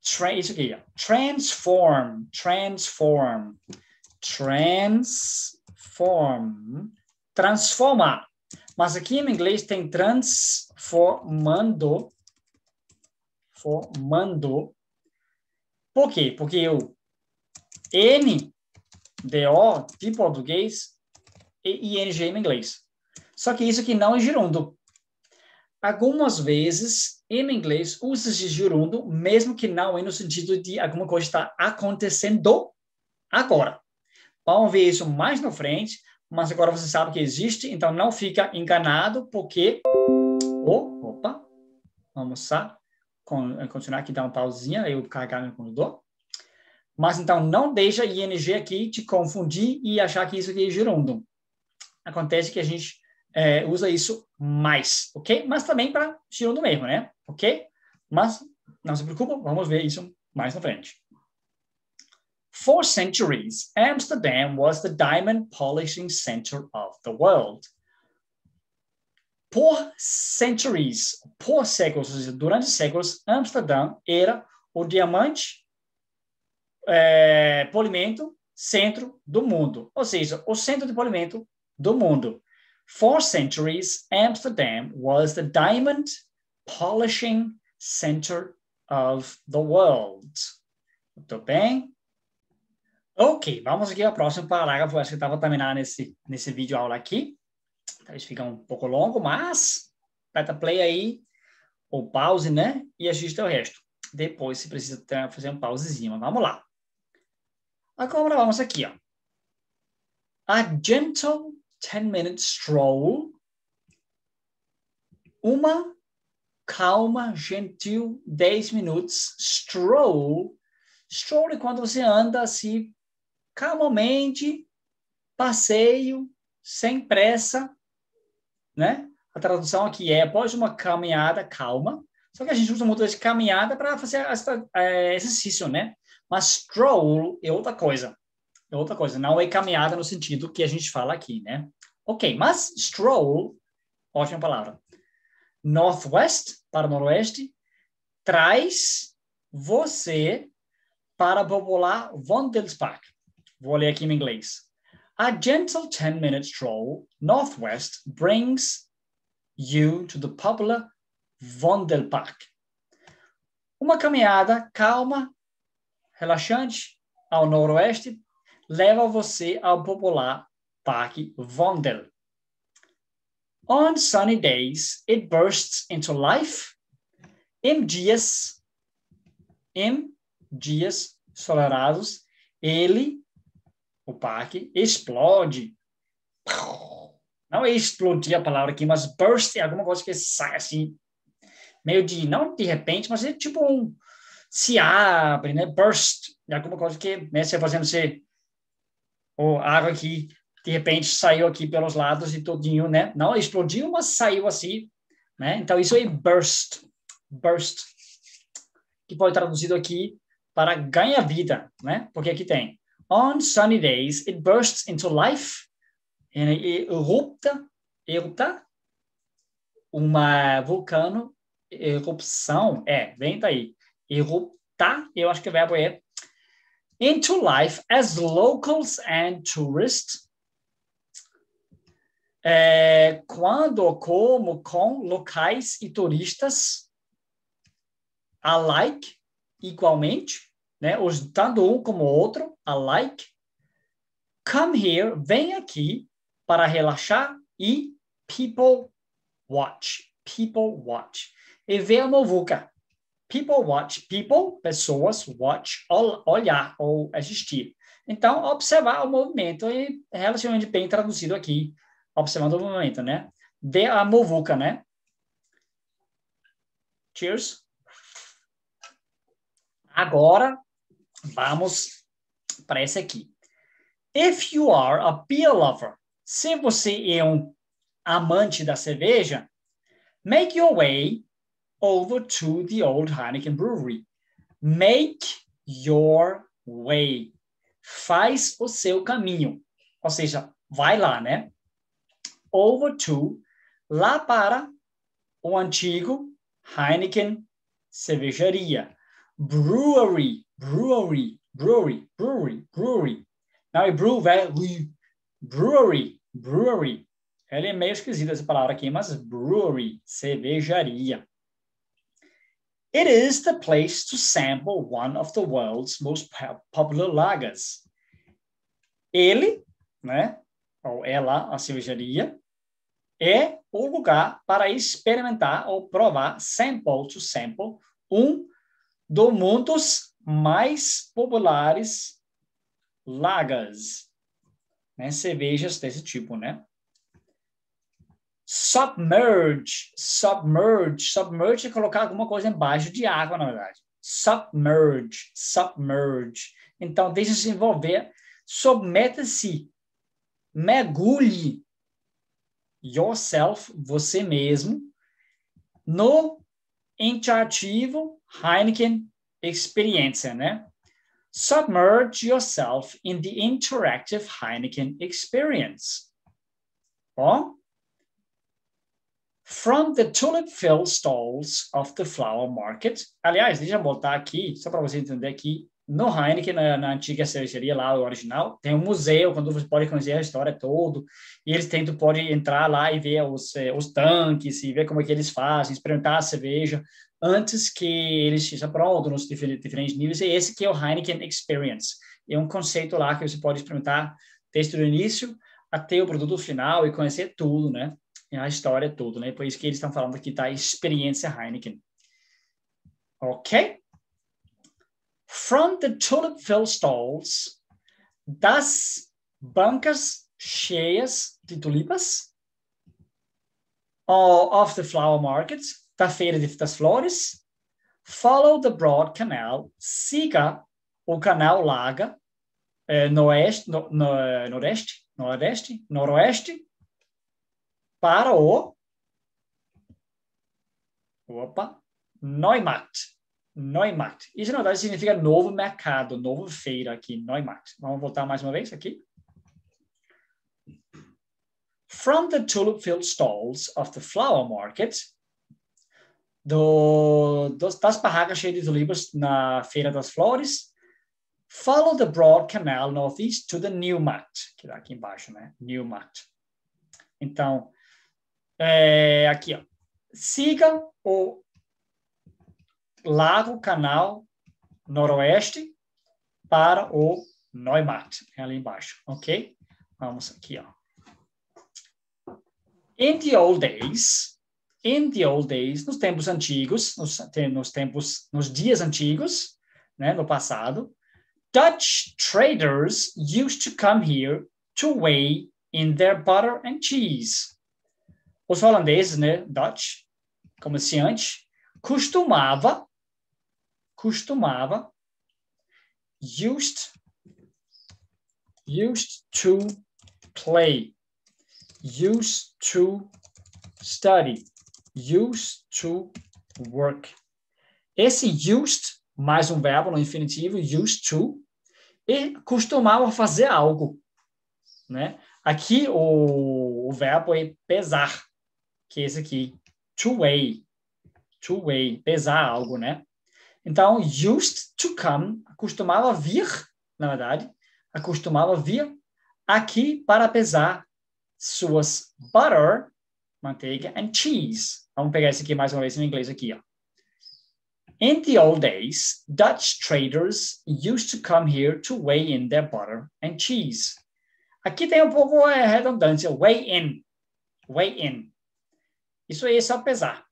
Isso aqui, ó. Transform, transform transform, transforma. Mas aqui em inglês tem transformando, formando. Por quê? Porque o N, O de português, e ING em inglês. Só que isso aqui não é gerundo. Algumas vezes, em inglês, usa-se gerundo, mesmo que não é no sentido de alguma coisa está acontecendo agora. Vamos ver isso mais na frente, mas agora você sabe que existe, então não fica enganado, porque... Oh, opa, vamos lá, eh, continuar aqui, dar uma pausinha, eu carregar meu computador. Mas então não deixa ING aqui te confundir e achar que isso aqui é gerúndum. Acontece que a gente é, usa isso mais, ok? Mas também para gerúndum mesmo, né? Ok? Mas não se preocupa, vamos ver isso mais na frente. For centuries, Amsterdam was the diamond polishing center of the world. Por centuries, por séculos, ou seja, durante séculos, Amsterdam era o diamante é, polimento centro do mundo, ou seja, o centro de polimento do mundo. For centuries, Amsterdam was the diamond polishing center of the world. Muito bem. Ok, vamos aqui ao próximo parágrafo. Acho que estava terminar nesse, nesse vídeo aula aqui. Talvez fica um pouco longo, mas aperta play aí, ou pause, né? E ajusta o resto. Depois, se precisa ter, fazer um pausezinho, mas vamos lá. Agora vamos aqui, ó. A gentle 10-minute stroll. Uma calma, gentil 10 minutos stroll. Stroll é quando você anda assim calmamente, passeio, sem pressa, né? A tradução aqui é após uma caminhada calma. Só que a gente usa muito de caminhada para fazer é, exercício, né? Mas stroll é outra coisa. É outra coisa. Não é caminhada no sentido que a gente fala aqui, né? Ok, mas stroll, ótima palavra. Northwest, para o noroeste, traz você para popular Vondelspark. Vou ler aqui em inglês. A gentle 10-minute stroll northwest brings you to the popular Vondelpark. Uma caminhada calma, relaxante ao noroeste leva você ao popular Parque Vondel. On sunny days, it bursts into life. Em dias, em dias ensolarados, ele o parque, explode. Não é explodir a palavra aqui, mas burst é alguma coisa que sai assim, meio de, não de repente, mas é tipo um, se abre, né? Burst é alguma coisa que, né, você fazendo você, ou água aqui, de repente saiu aqui pelos lados e todinho, né? Não explodiu, mas saiu assim, né? Então isso aí, burst, burst, que foi traduzido aqui para ganha vida, né? Porque aqui tem On sunny days, it bursts into life. E erupta, erupta, uma vulcano, erupção, é, vem daí. Erupta, eu acho que o verbo é into life as locals and tourists. É, quando, como, com locais e turistas alike, igualmente né? Os, tanto tá um como o outro, alike. Come here, vem aqui para relaxar e people watch, people watch. E vê a movuca. People watch, people, pessoas, watch, olhar ou assistir. Então, observar o movimento e relativamente bem traduzido aqui, observando o movimento, né? De a movuca, né? Cheers. Agora, Vamos para essa aqui. If you are a beer lover, se você é um amante da cerveja, make your way over to the old Heineken Brewery. Make your way. Faz o seu caminho. Ou seja, vai lá, né? Over to, lá para o antigo Heineken Cervejaria. Brewery, brewery, brewery, brewery, brewery. Now, e é brew, velho, brewery, brewery. Ela é meio esquisita essa palavra aqui, mas brewery, cervejaria. It is the place to sample one of the world's most popular lagers. Ele, né, ou ela, a cervejaria, é o lugar para experimentar ou provar sample to sample um dos muitos mais populares lagas, né? cervejas desse tipo, né? Submerge, submerge, submerge é colocar alguma coisa embaixo de água, na verdade. Submerge, submerge. Então, deixe se envolver, submeta-se, mergulhe yourself, você mesmo, no interativo Heineken experiência, né? Submerge yourself in the interactive Heineken experience. Bom? From the tulip-filled stalls of the flower market. Aliás, deixa eu voltar aqui, só para você entender aqui. no Heineken, na, na antiga cervejaria lá, o original, tem um museu, quando você pode conhecer a história toda, e eles têm, pode entrar lá e ver os, eh, os tanques, e ver como é que eles fazem, experimentar a cerveja, antes que eles se aprontam nos diferentes, níveis, é esse que é o Heineken Experience. É um conceito lá que você pode experimentar desde o início até o produto final e conhecer tudo, né? É a história toda, né? Por isso que eles estão falando aqui da tá experiência Heineken. Ok? From the tulip filled stalls, das bancas cheias de tulipas, or of the flower markets, da tá Feira das Flores. Follow the Broad Canal, siga o canal Laga, eh, noeste, no, no, eh, noreste, nordeste, noroeste, para o opa, Neumat. Neumat. Isso, na verdade, significa novo mercado, novo feira aqui, Neumat. Vamos voltar mais uma vez aqui. From the tulip-filled stalls of the flower market, do, dos, das barracas cheias de livros na Feira das Flores. Follow the broad canal northeast to the Newmarket, que está aqui embaixo, né? Newmarket. Então, é, aqui, ó. Siga o largo canal noroeste para o Neumarkt, é ali embaixo, ok? Vamos aqui, ó. In the old days, in the old days, nos tempos antigos, nos, nos tempos, nos dias antigos, né, no passado, Dutch traders used to come here to weigh in their butter and cheese. Os holandeses, né, Dutch, comerciante, costumava, costumava, used, used to play, used to study, used to work. Esse used, mais um verbo no infinitivo, used to, e costumava fazer algo. Né? Aqui o, o verbo é pesar, que é esse aqui, to weigh, to weigh, pesar algo, né? Então, used to come, costumava vir, na verdade, acostumava vir aqui para pesar suas butter, manteiga, and cheese. Vamos pegar esse aqui mais uma vez em inglês aqui, ó. In the old days, Dutch traders used to come here to weigh in their butter and cheese. Aqui tem um pouco é, redundância, weigh in, weigh in. Isso aí é só pesar.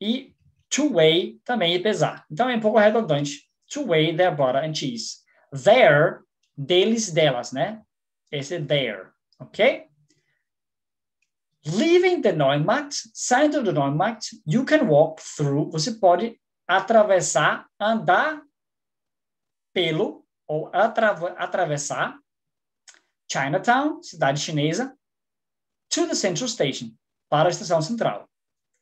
E to weigh também é pesar. Então é um pouco redundante. To weigh their butter and cheese. There, deles, delas, né? Esse é there, ok? leaving the Neumarkt, saindo do Neumarkt, you can walk through, você pode atravessar, andar pelo ou atra atravessar Chinatown, cidade chinesa, to the central station, para a estação central.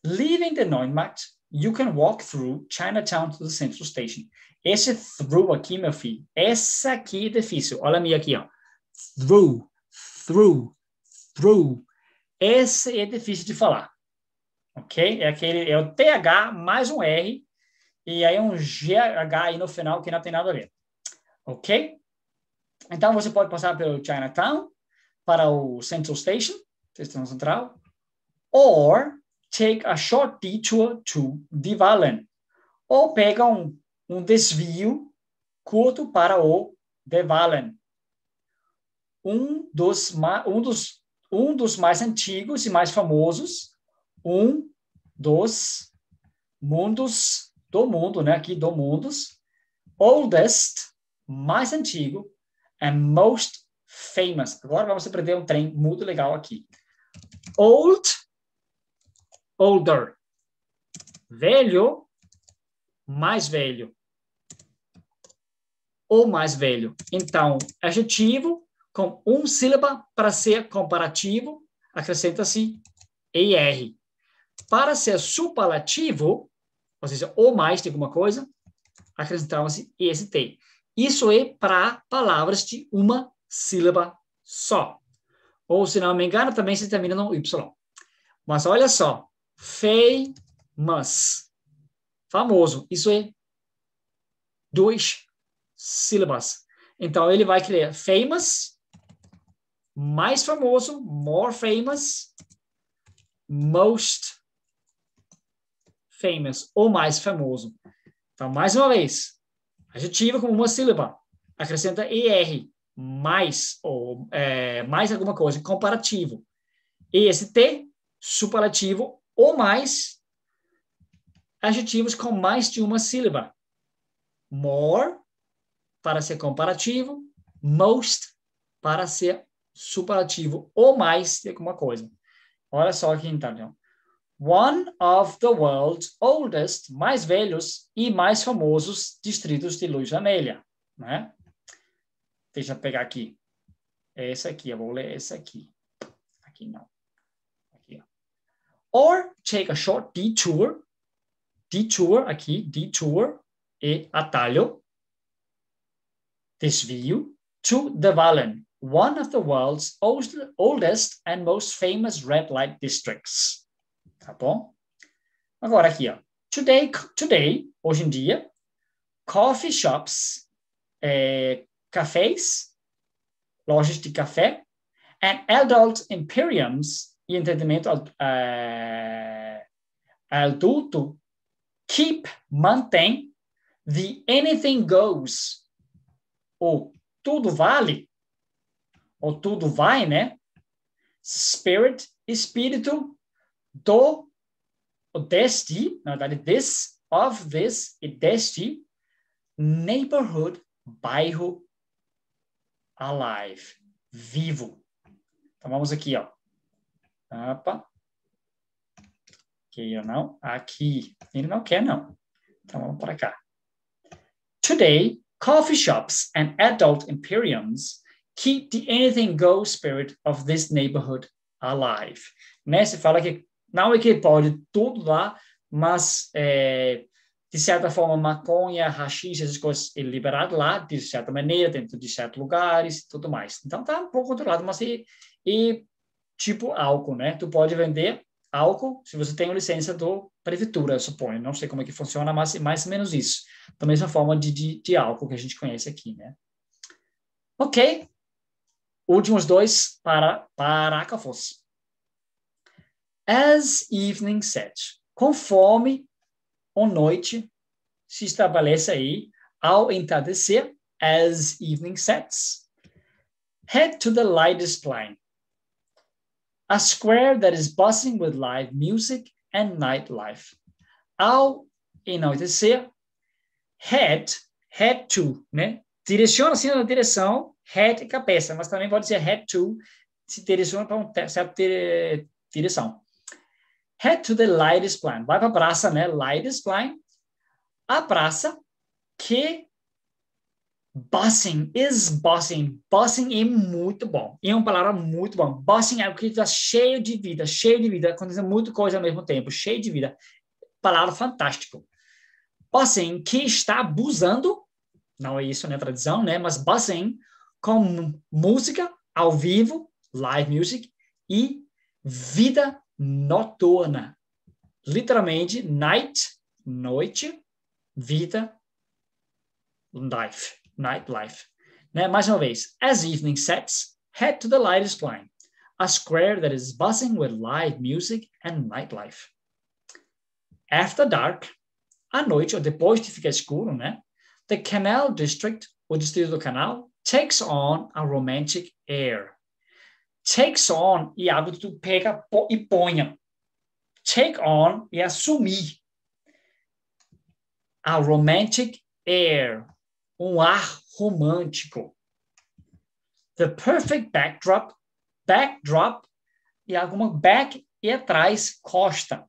Leaving the Neumarkt, you can walk through Chinatown to the central station. Esse through aqui, meu filho, essa aqui é difícil. Olha a minha aqui, ó. Through, through, through. Esse é difícil de falar, ok? É aquele é o TH mais um R e aí é um GH aí no final que não tem nada a ver, ok? Então você pode passar pelo Chinatown para o Central Station, Estação Central, or take a short detour to Devallen, ou pega um, um desvio curto para o Devallen, Um dos, um dos um dos mais antigos e mais famosos, um dos mundos do mundo, né? Aqui do mundos, oldest, mais antigo, and most famous. Agora vamos aprender um trem muito legal aqui. Old, older, velho, mais velho, ou mais velho. Então, adjetivo com um sílaba para ser comparativo, acrescenta-se assim, ER. Para ser superlativo, ou seja, ou mais de alguma coisa, acrescentamos-se EST. Isso é para palavras de uma sílaba só. Ou, se não me engano, também se termina no Y. Mas olha só, famous, famoso, isso é duas sílabas. Então, ele vai criar famous, mais famoso, more famous, most famous, ou mais famoso. Então, mais uma vez, adjetivo com uma sílaba, acrescenta ER, mais, ou é, mais alguma coisa, comparativo. E esse T, superlativo ou mais, adjetivos com mais de uma sílaba. More, para ser comparativo, most, para ser superlativo ou mais de alguma coisa. Olha só aqui então. One of the world's oldest, mais velhos e mais famosos distritos de luz vermelha. Né? Deixa eu pegar aqui. Essa aqui, eu vou ler essa aqui. Aqui não. Aqui, ó. Or take a short detour. Detour aqui, detour e atalho. Desvio to the Valen, one of the world's old, oldest and most famous red light districts. Tá bom? Agora aqui, ó. Today, today hoje em dia, coffee shops, é, cafés, lojas de café, and adult imperiums e entendimento uh, adulto keep, mantém the anything goes, ou tudo vale, ou tudo vai, né? Spirit, espírito do, deste, na verdade, this, of this e deste neighborhood, bairro alive, vivo. Então vamos aqui, ó. Opa. Aqui eu não, aqui. Ele não quer, não. Então vamos para cá. Today, coffee shops and adult imperiums keep the anything goes spirit of this neighborhood alive. Né? Se fala que não é que pode tudo lá, mas é, de certa forma maconha, rachis, essas coisas é liberado lá de certa maneira, dentro de certos lugares, tudo mais. Então tá um pouco controlado, mas e, é, e é tipo álcool, né? Tu pode vender álcool se você tem licença do prefeitura, eu suponho. Não sei como é que funciona, mas é mais ou menos isso. Da mesma forma de, de, de álcool que a gente conhece aqui, né? Ok, Últimos dois para parágrafos. As evening sets Conforme a noite se estabelece aí ao entardecer, as evening sets. Head to the lightest plane A square that is buzzing with live music and nightlife. Ao entardecer, head, head to, né? Direciona-se na direção head cabeça, mas também pode ser head to, se direciona para um certo direção. Head to the spline. Vai para a praça, né? spline. A praça que Bossing is bossing. Bossing é muito bom. É uma palavra muito bom. Bossing é o que está cheio de vida, cheio de vida. Acontece muita coisa ao mesmo tempo, cheio de vida. Palavra fantástico. Bossing que está abusando, não é isso na né, tradição, né? Mas bossing, com música ao vivo, live music, e vida noturna. Literalmente, night, noite, vida, life, nightlife. Né? Mais uma vez, as evening sets, head to the lightest line, a square that is buzzing with live music and nightlife. After dark, à noite, ou depois de ficar escuro, né? The Canal District, o distrito do canal, takes on a romantic air. Takes on e algo que tu pega e ponha. Take on e assumir. A romantic air, um ar romântico. The perfect backdrop, backdrop e alguma back e atrás costa.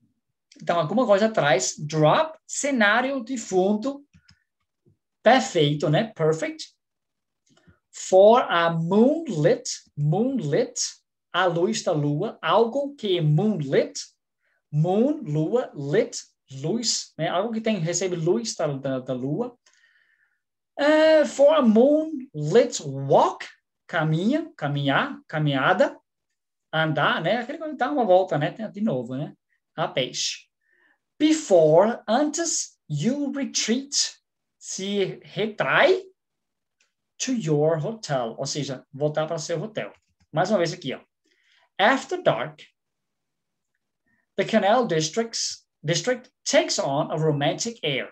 Então alguma coisa atrás, drop, cenário de fundo perfeito, né? Perfect for a moonlit, moonlit, a luz da lua, algo que é moonlit, moon, lua, lit, luz, né? algo que tem, recebe luz da, da, da lua. Uh, for a moonlit walk, caminha, caminhar, caminhada, andar, né? Aquele quando dá uma volta, né? De novo, né? A peixe. Before, antes, you retreat, se retrai, to your hotel, ou seja, voltar para seu hotel. Mais uma vez aqui, ó. After dark, the canal districts, district takes on a romantic air,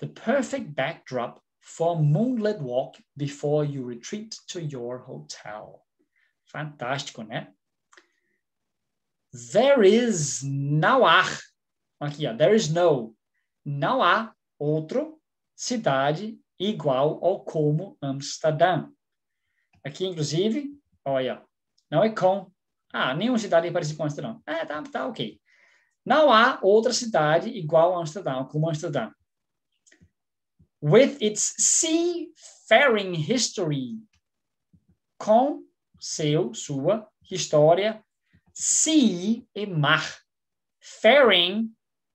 the perfect backdrop for a moonlit walk before you retreat to your hotel. Fantástico, né? There is não há, aqui ó, there is no, não há outro cidade igual ou como Amsterdã. Aqui, inclusive, olha, não é com. Ah, nenhuma cidade é com Amsterdã. É, tá, tá ok. Não há outra cidade igual a Amsterdã, como Amsterdã. With its seafaring history. Com seu, sua, história. Sea e mar. Faring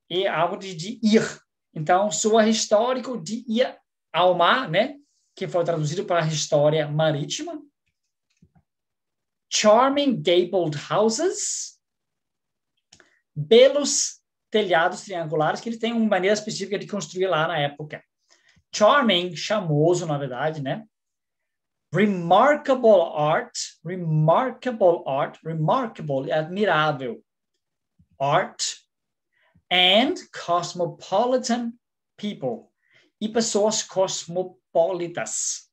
é algo de, ir. Então, sua histórico de ir ao mar, né? Que foi traduzido para a história marítima. Charming gabled houses, belos telhados triangulares, que ele tem uma maneira específica de construir lá na época. Charming, chamoso, na verdade, né? Remarkable art, remarkable art, remarkable, admirável. Art and cosmopolitan people, Ipasos Cosmopolitas.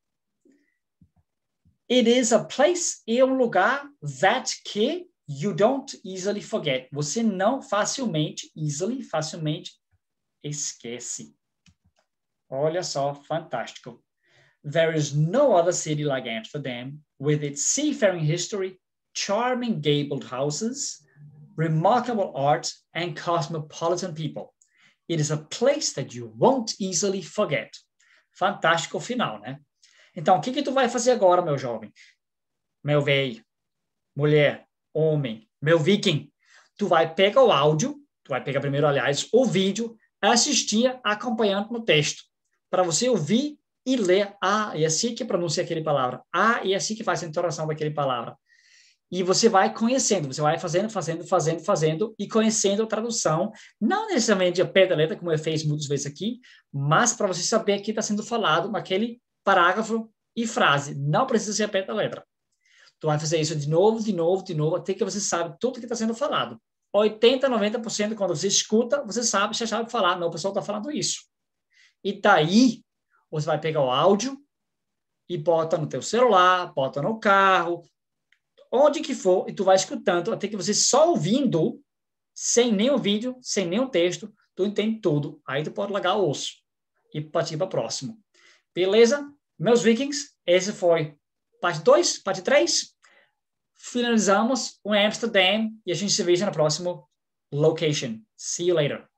It is a place, é um lugar that que you don't easily forget. Você não facilmente, easily, facilmente esquece. Olha só, fantástico. There is no other city like Amsterdam with its seafaring history, charming gabled houses, remarkable art, and cosmopolitan people. It is a place that you won't easily forget. Fantástico final, né? Então, o que, que tu vai fazer agora, meu jovem? Meu velho, mulher, homem, meu viking. Tu vai pegar o áudio, tu vai pegar primeiro, aliás, o vídeo, assistir acompanhando no texto, para você ouvir e ler. Ah, e assim que pronuncia aquele palavra. Ah, e assim que faz a entonação daquele palavra. E você vai conhecendo, você vai fazendo, fazendo, fazendo, fazendo e conhecendo a tradução, não necessariamente a pé da letra, como eu fiz muitas vezes aqui, mas para você saber o que está sendo falado naquele parágrafo e frase. Não precisa ser a pé da letra. Tu vai fazer isso de novo, de novo, de novo, até que você sabe tudo o que está sendo falado. 80, 90% quando você escuta, você sabe, já sabe falar, não, o pessoal está falando isso. E daí, tá você vai pegar o áudio e bota no teu celular, bota no carro, onde que for, e tu vai escutando, até que você só ouvindo, sem nenhum vídeo, sem nenhum texto, tu entende tudo. Aí tu pode largar o osso e partir para o próximo. Beleza? Meus vikings, esse foi parte 2, parte 3. Finalizamos o Amsterdam e a gente se veja na próxima location. See you later.